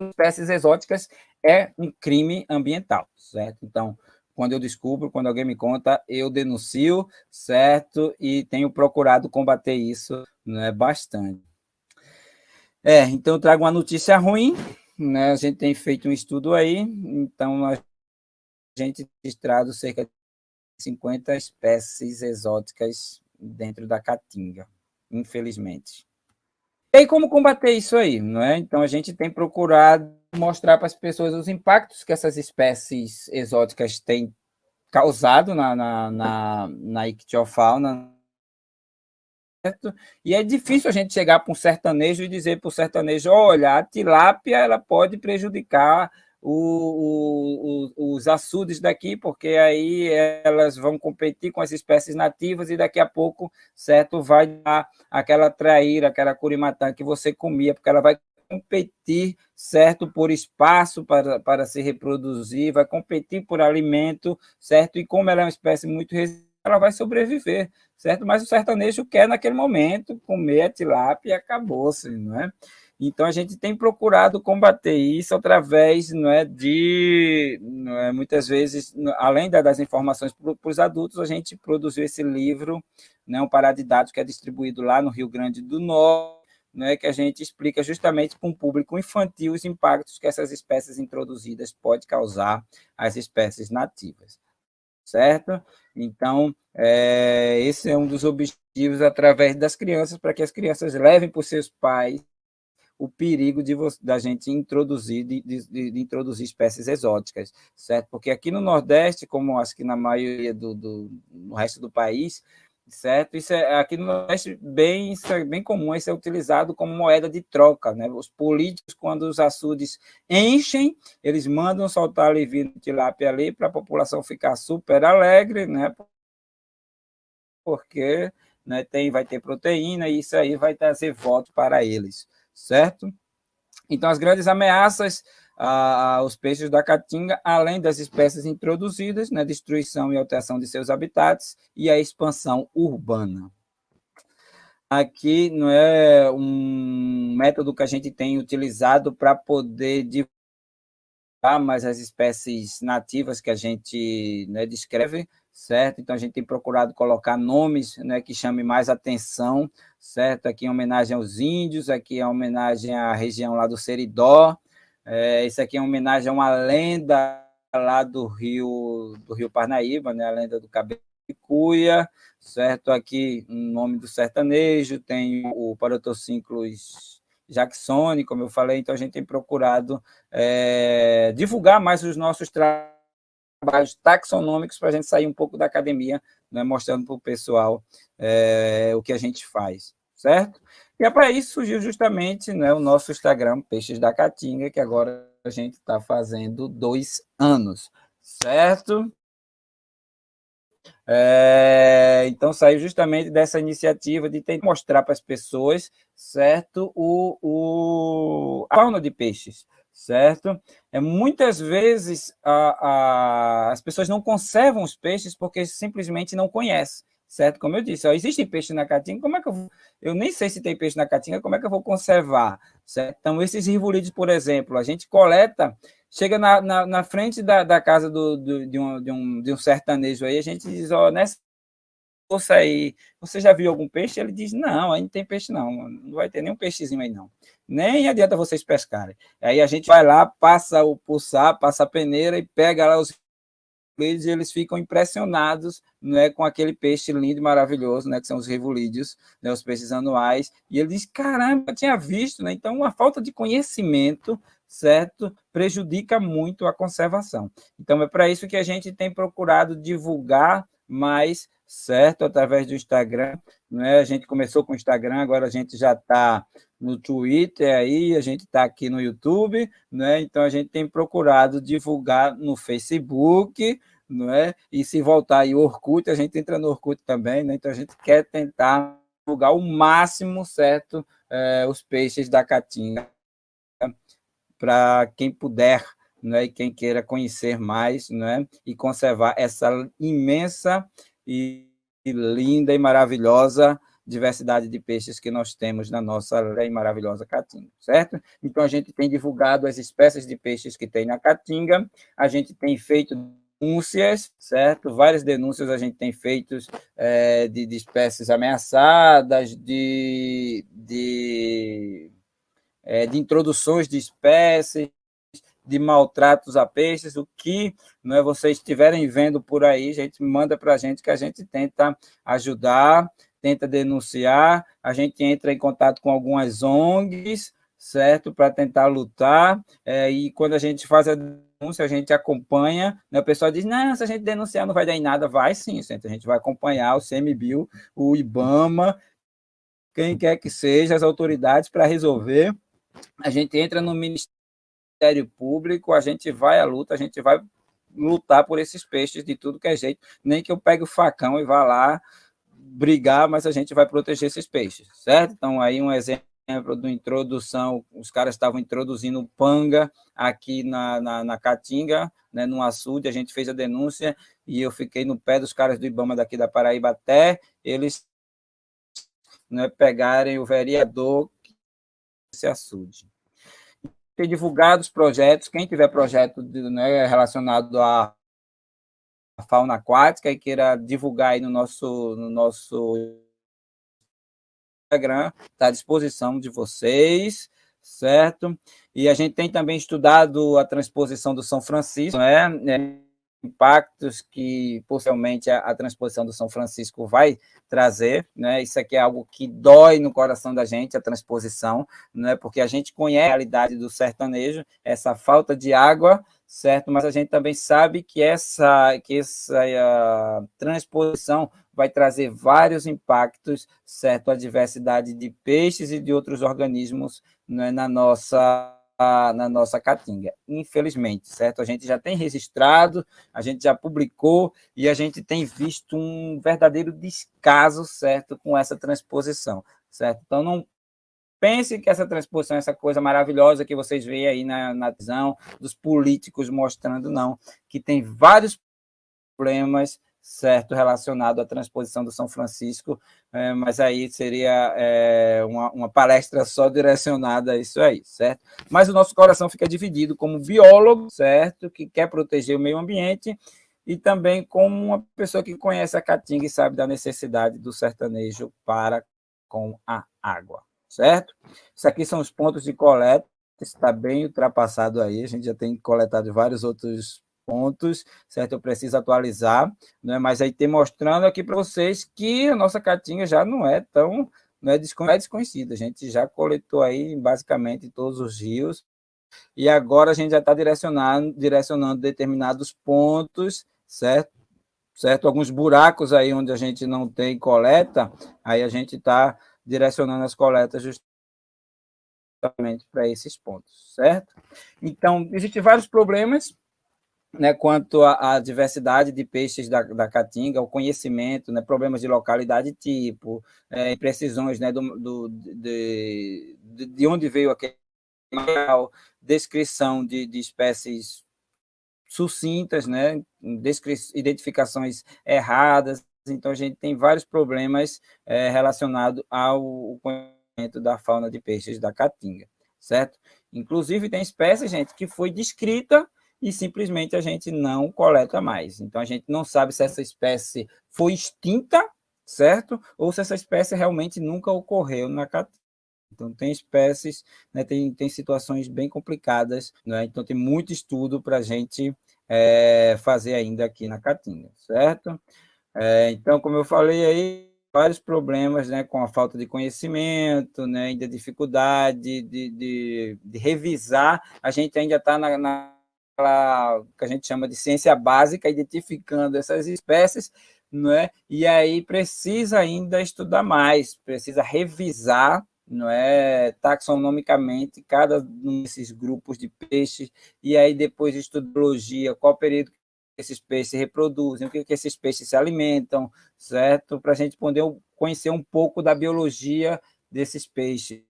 espécies exóticas é um crime ambiental, certo? Então, quando eu descubro, quando alguém me conta, eu denuncio, certo? E tenho procurado combater isso né, bastante. É, então eu trago uma notícia ruim, né? A gente tem feito um estudo aí, então a gente registrado cerca de 50 espécies exóticas dentro da caatinga, infelizmente. E como combater isso aí, não é? Então a gente tem procurado mostrar para as pessoas os impactos que essas espécies exóticas têm causado na, na, na, na ictiofauna. E é difícil a gente chegar para um sertanejo e dizer para o sertanejo, olha, a tilápia ela pode prejudicar o, o, os açudes daqui, porque aí elas vão competir com as espécies nativas e daqui a pouco, certo, vai dar aquela traíra, aquela curimatã que você comia, porque ela vai competir, certo, por espaço para, para se reproduzir, vai competir por alimento, certo, e como ela é uma espécie muito resistente, ela vai sobreviver, certo? Mas o sertanejo quer, naquele momento, comer a tilápia e acabou-se, não é? Então a gente tem procurado combater isso através não é, de não é, muitas vezes, além das informações para os adultos, a gente produziu esse livro, né, um paradidático que é distribuído lá no Rio Grande do Norte, é que a gente explica justamente para um público infantil os impactos que essas espécies introduzidas podem causar às espécies nativas. Certo? Então, é, esse é um dos objetivos através das crianças, para que as crianças levem para os seus pais o perigo de da gente introduzir, de, de, de, introduzir espécies exóticas, certo? Porque aqui no Nordeste, como acho que na maioria do, do no resto do país, certo? Isso é, aqui no Nordeste bem, é bem comum isso é utilizado como moeda de troca, né? Os políticos, quando os açudes enchem, eles mandam soltar alivino tilápia ali para a população ficar super alegre, né? Porque né, tem, vai ter proteína e isso aí vai trazer voto para eles certo? Então, as grandes ameaças aos peixes da caatinga, além das espécies introduzidas, né, destruição e alteração de seus habitats e a expansão urbana. Aqui não é um método que a gente tem utilizado para poder divulgar mais as espécies nativas que a gente né, descreve, certo? Então a gente tem procurado colocar nomes né, que chamem mais atenção, certo? Aqui em homenagem aos índios, aqui é homenagem à região lá do Seridó, é, isso aqui é homenagem a uma lenda lá do Rio do Rio Parnaíba, né? A lenda do cabelo de cuia, certo? Aqui um nome do sertanejo, tem o Parotocinclus Jacksone, como eu falei, então a gente tem procurado é, divulgar mais os nossos trabalhos trabalhos taxonômicos para a gente sair um pouco da academia, né, mostrando para o pessoal é, o que a gente faz, certo? E é para isso surgiu justamente né, o nosso Instagram, Peixes da Caatinga, que agora a gente está fazendo dois anos, certo? É, então saiu justamente dessa iniciativa de ter mostrar para as pessoas, certo, o, o, a fauna de peixes, certo? É, muitas vezes a, a, as pessoas não conservam os peixes porque simplesmente não conhecem, certo? Como eu disse, ó, existe peixe na caatinga, como é que eu vou, Eu nem sei se tem peixe na caatinga, como é que eu vou conservar, certo? Então, esses rivolides, por exemplo, a gente coleta, chega na, na, na frente da, da casa do, do de, um, de, um, de um sertanejo aí, a gente diz, ó, nessa moço aí, você já viu algum peixe? Ele diz, não, aí não tem peixe não, não vai ter nenhum peixezinho aí não. Nem adianta vocês pescarem. Aí a gente vai lá, passa o pulsar, passa a peneira e pega lá os e eles ficam impressionados né, com aquele peixe lindo e maravilhoso, né, que são os rivulídeos, né, os peixes anuais. E ele diz, caramba, tinha visto. Né? Então, uma falta de conhecimento certo? Prejudica muito a conservação. Então, é para isso que a gente tem procurado divulgar mais certo? Através do Instagram, né? A gente começou com o Instagram, agora a gente já está no Twitter aí, a gente está aqui no YouTube, né? Então a gente tem procurado divulgar no Facebook, não é? E se voltar aí o Orkut, a gente entra no Orkut também, né? Então a gente quer tentar divulgar o máximo, certo? É, os peixes da Caatinga para quem puder, né? E quem queira conhecer mais, né? E conservar essa imensa e, linda e maravilhosa diversidade de peixes que nós temos na nossa lei maravilhosa caatinga, certo? Então a gente tem divulgado as espécies de peixes que tem na caatinga, a gente tem feito denúncias, certo? Várias denúncias a gente tem feito é, de, de, espécies ameaçadas, de, de, é, de introduções de espécies, de maltratos a peixes, o que é vocês estiverem vendo por aí, gente manda para a gente que a gente tenta ajudar, tenta denunciar, a gente entra em contato com algumas ONGs, certo? Para tentar lutar, é, e quando a gente faz a denúncia, a gente acompanha, né? o pessoal diz, não, se a gente denunciar não vai dar em nada, vai sim, certo? a gente vai acompanhar o CMBio, o IBAMA, quem quer que seja, as autoridades para resolver, a gente entra no Ministério Ministério Público, a gente vai à luta, a gente vai lutar por esses peixes de tudo que é jeito, nem que eu pegue o facão e vá lá brigar, mas a gente vai proteger esses peixes, certo? Então, aí um exemplo de introdução, os caras estavam introduzindo panga aqui na, na, na Caatinga, né, no açude, a gente fez a denúncia e eu fiquei no pé dos caras do Ibama daqui da Paraíba até eles né, pegarem o vereador esse açude ter divulgado os projetos, quem tiver projeto de, né, relacionado à fauna aquática e queira divulgar aí no nosso, no nosso Instagram, está à disposição de vocês, certo? E a gente tem também estudado a transposição do São Francisco, né? impactos que possivelmente a, a, transposição do São Francisco vai trazer, né? Isso aqui é algo que dói no coração da gente a transposição, né? Porque a gente conhece a realidade do sertanejo, essa falta de água, certo? Mas a gente também sabe que essa que essa eh, transposição vai trazer vários impactos, certo? A diversidade de peixes e de outros organismos né? na nossa na nossa Caatinga, infelizmente, certo? A gente já tem registrado, a gente já publicou e a gente tem visto um verdadeiro descaso, certo, com essa transposição, certo? Então, não pense que essa transposição, é essa coisa maravilhosa que vocês veem aí na, na visão dos políticos mostrando, não, que tem vários problemas certo relacionado à transposição do São Francisco, é, mas aí seria é, uma, uma, palestra só direcionada a isso aí, certo? Mas o nosso coração fica dividido como biólogo, certo, que quer proteger o meio ambiente, e também como uma pessoa que conhece a caatinga e sabe da necessidade do sertanejo para com a água, certo? Isso aqui são os pontos de coleta, está bem ultrapassado aí, a gente já tem coletado vários outros pontos, certo? Eu preciso atualizar, né? mas aí tem mostrando aqui para vocês que a nossa caatinga já não é tão não é, é, desconhecida, a gente já coletou aí basicamente todos os rios, e agora a gente já está direcionando, direcionando determinados pontos, certo? certo? Alguns buracos aí onde a gente não tem coleta, aí a gente está direcionando as coletas justamente para esses pontos, certo? Então, existem vários problemas né, quanto à diversidade de peixes da, da caatinga, o conhecimento, né, problemas de localidade e tipo, é, imprecisões né, do, do, de, de onde veio aquele material, descrição de, de espécies sucintas, né, identificações erradas. Então, a gente tem vários problemas é, relacionados ao conhecimento da fauna de peixes da caatinga, certo? Inclusive, tem espécies, gente, que foi descrita e simplesmente a gente não coleta mais. Então a gente não sabe se essa espécie foi extinta, certo? Ou se essa espécie realmente nunca ocorreu na Então, tem espécies, né, tem, tem situações bem complicadas, né? então tem muito estudo para a gente é, fazer ainda aqui na Caatinga, certo? É, então, como eu falei aí, vários problemas né, com a falta de conhecimento, né, ainda dificuldade de, de, de revisar, a gente ainda está na, na que a gente chama de ciência básica, identificando essas espécies, não é? E aí precisa ainda estudar mais, precisa revisar, não é, taxonomicamente cada um desses grupos de peixes e aí depois estudar biologia, qual período que esses peixes reproduzem, o que, que esses peixes se alimentam, certo? Para a gente poder conhecer um pouco da biologia desses peixes.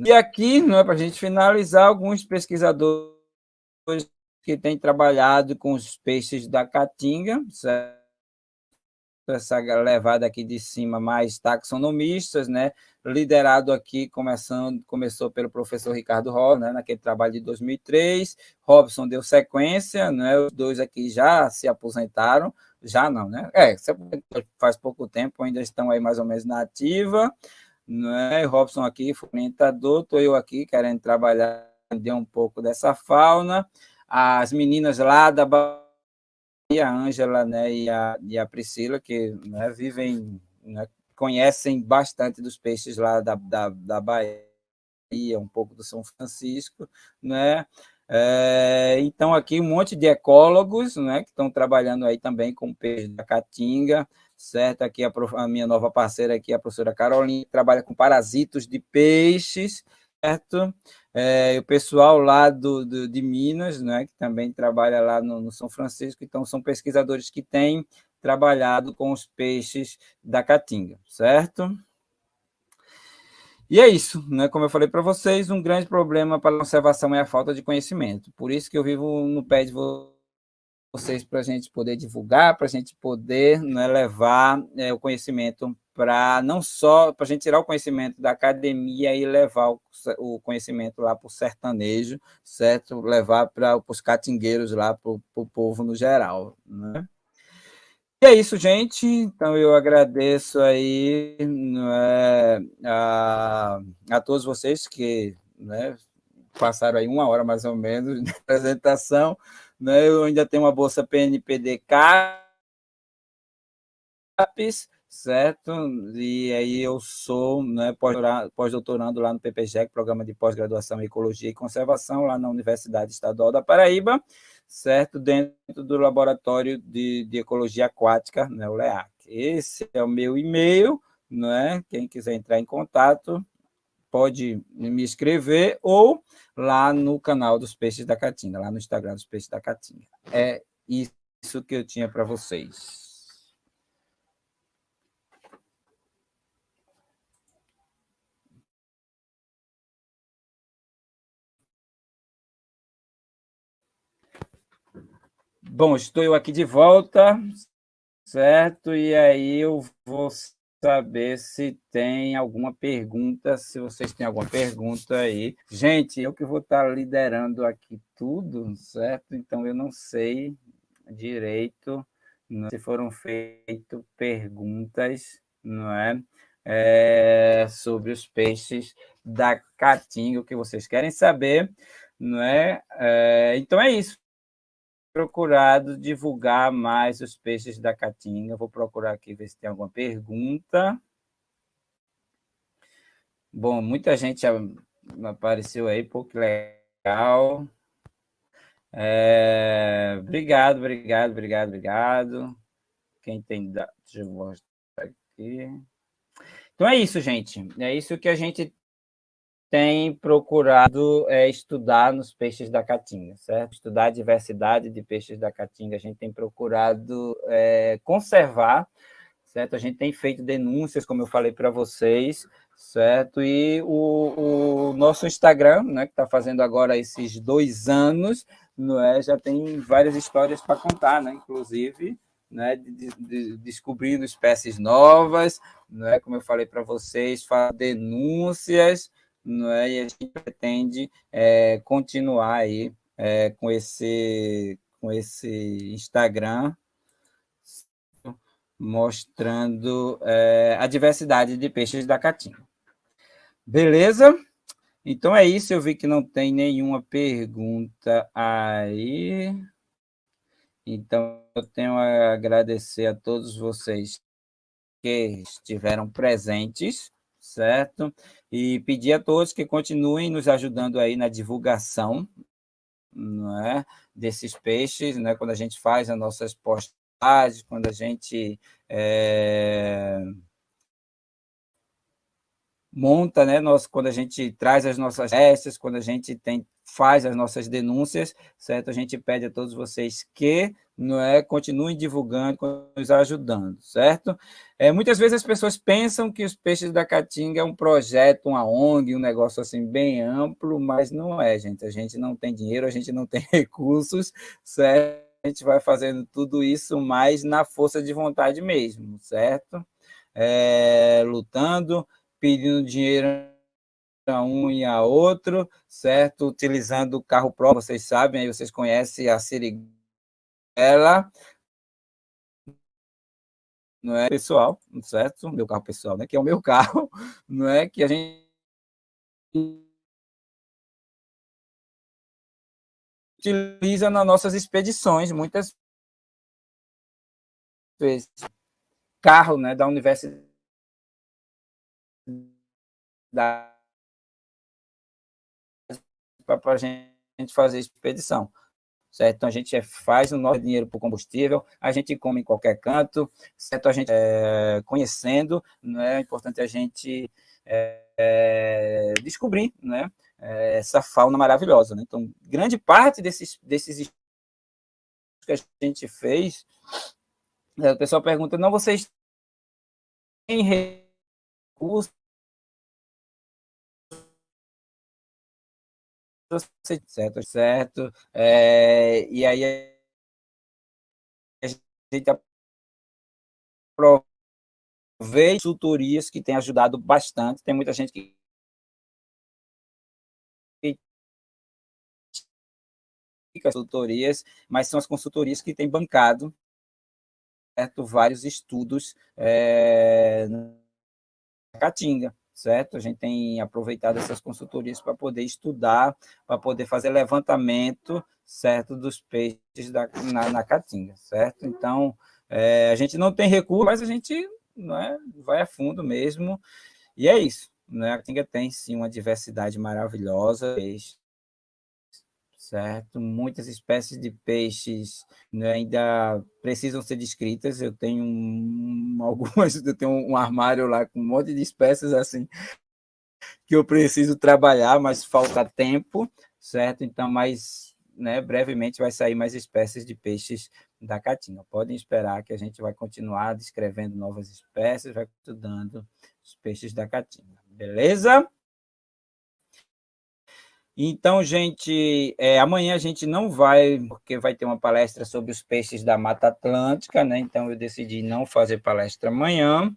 E aqui, não é para a gente finalizar, alguns pesquisadores que têm trabalhado com os peixes da caatinga, certo? essa levada aqui de cima, mais taxonomistas, né? liderado aqui, começando, começou pelo professor Ricardo Robson, né? naquele trabalho de 2003. Robson deu sequência, né? os dois aqui já se aposentaram, já não, né? É, faz pouco tempo, ainda estão aí mais ou menos na ativa. Não é Robson aqui, Fomentador, estou eu aqui querendo trabalhar, entender um pouco dessa fauna. As meninas lá da Bahia, a Ângela né, e, a, e a Priscila, que né, vivem, né, conhecem bastante dos peixes lá da, da, da Bahia, um pouco do São Francisco, né? É, então, aqui um monte de ecólogos né, que estão trabalhando aí também com peixe da Caatinga, certo? Aqui a, prof... a minha nova parceira aqui, a professora Carolina, que trabalha com parasitos de peixes, certo? É, o pessoal lá do, do, de Minas, né, que também trabalha lá no, no São Francisco, então são pesquisadores que têm trabalhado com os peixes da caatinga, certo? E é isso, né? Como eu falei para vocês, um grande problema para a conservação é a falta de conhecimento. Por isso que eu vivo no pé de vocês vocês para a gente poder divulgar, para a gente poder né, levar é, o conhecimento para não só para a gente tirar o conhecimento da academia e levar o, o conhecimento lá para o sertanejo, certo? Levar para os catingueiros lá para o povo no geral, né? E é isso, gente. Então eu agradeço aí né, a, a todos vocês que né, passaram aí uma hora mais ou menos de apresentação. Né? Eu ainda tenho uma bolsa PNPD CAPES, certo? E aí eu sou né, pós-doutorando lá no PPGEC, Programa de Pós-Graduação em Ecologia e Conservação, lá na Universidade Estadual da Paraíba, certo? Dentro do Laboratório de, de Ecologia Aquática, né, o LEAC. Esse é o meu e-mail, né? quem quiser entrar em contato, pode me escrever ou lá no canal dos Peixes da Caatinga, lá no Instagram dos Peixes da Caatinga. É isso que eu tinha para vocês. Bom, estou eu aqui de volta, certo? E aí eu vou saber se tem alguma pergunta, se vocês têm alguma pergunta aí. Gente, eu que vou estar tá liderando aqui tudo, certo? Então eu não sei direito né, se foram feitas perguntas, não é? é? sobre os peixes da Caatinga, o que vocês querem saber, não é? é então é isso procurado divulgar mais os peixes da Caatinga. Vou procurar aqui ver se tem alguma pergunta. Bom, muita gente apareceu aí, pô, que legal. É, obrigado, obrigado, obrigado, obrigado. Quem tem dado, deixa eu mostrar aqui. Então é isso, gente. É isso que a gente tem procurado é, estudar nos peixes da caatinga, certo? Estudar a diversidade de peixes da caatinga, a gente tem procurado é, conservar, certo? A gente tem feito denúncias, como eu falei para vocês, certo? E o, o nosso Instagram, né, que está fazendo agora esses dois anos, não é? Já tem várias histórias para contar, né? Inclusive, né, de, de, descobrindo espécies novas, né, como eu falei para vocês, denúncias, não é? E a gente pretende é, continuar aí é, com esse com esse Instagram mostrando é, a diversidade de peixes da Caatinga. Beleza? Então é isso. Eu vi que não tem nenhuma pergunta aí. Então eu tenho a agradecer a todos vocês que estiveram presentes certo? E pedir a todos que continuem nos ajudando aí na divulgação não é? desses peixes, né? quando a gente faz as nossas postagens, quando a gente é, monta, né? Nós, quando a gente traz as nossas festas, quando a gente tem, faz as nossas denúncias, certo? A gente pede a todos vocês que não é, continuem divulgando, nos ajudando, certo? É, muitas vezes as pessoas pensam que os peixes da Caatinga é um projeto, uma ONG, um negócio assim bem amplo, mas não é, gente. A gente não tem dinheiro, a gente não tem recursos, certo? A gente vai fazendo tudo isso mais na força de vontade mesmo, certo? É, lutando, pedindo dinheiro a um e a outro, certo? Utilizando o carro próprio, vocês sabem, aí vocês conhecem a Siriguela, não é pessoal, certo? Meu carro pessoal, né? Que é o meu carro, não é? Que a gente utiliza nas nossas expedições, muitas vezes. Carro, né? Da universidade para a gente fazer expedição. Certo? Então a gente é, faz o nosso dinheiro para o combustível, a gente come em qualquer canto, certo? A gente é, conhecendo, né? é importante a gente é, é, descobrir, né? essa fauna maravilhosa. Né? Então, grande parte desses, desses que a gente fez, né? o pessoal pergunta, não, vocês têm recursos você, certo, certo. É, e aí a gente aproveita consultorias que têm ajudado bastante. Tem muita gente que consultorias, mas são as consultorias que têm bancado certo, vários estudos é, na Caatinga certo? A gente tem aproveitado essas consultorias para poder estudar, para poder fazer levantamento, certo, dos peixes da, na, na caatinga, certo? Então, é, a gente não tem recurso, mas a gente né, vai a fundo mesmo, e é isso. Né? A caatinga tem, sim, uma diversidade maravilhosa, peixe, certo? Muitas espécies de peixes né, ainda precisam ser descritas. Eu tenho um, algumas, eu tenho um armário lá com um monte de espécies assim que eu preciso trabalhar, mas falta tempo, certo? Então, mais né, brevemente vai sair mais espécies de peixes da caatinga. Podem esperar que a gente vai continuar descrevendo novas espécies, vai estudando os peixes da caatinga. Beleza? Então, gente, é, amanhã a gente não vai, porque vai ter uma palestra sobre os peixes da Mata Atlântica, né? Então, eu decidi não fazer palestra amanhã.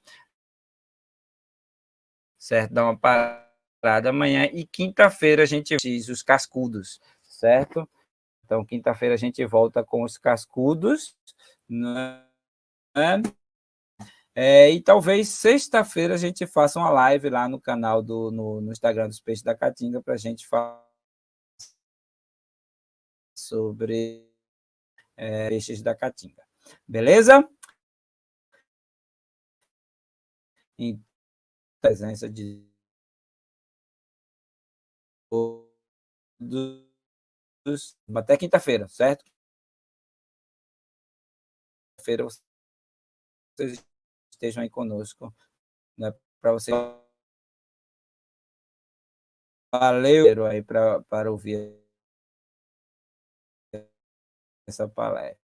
Certo? Dar uma parada amanhã. E quinta-feira a gente diz os cascudos, certo? Então, quinta-feira a gente volta com os cascudos, né? É, e talvez sexta-feira a gente faça uma live lá no canal do no, no Instagram dos Peixes da Caatinga para a gente falar sobre é, eh, peixes da caatinga. Beleza? Em presença de todos até quinta-feira, certo? Quinta-feira vocês estejam aí conosco, né, para vocês Valeu aí para ouvir essa palestra.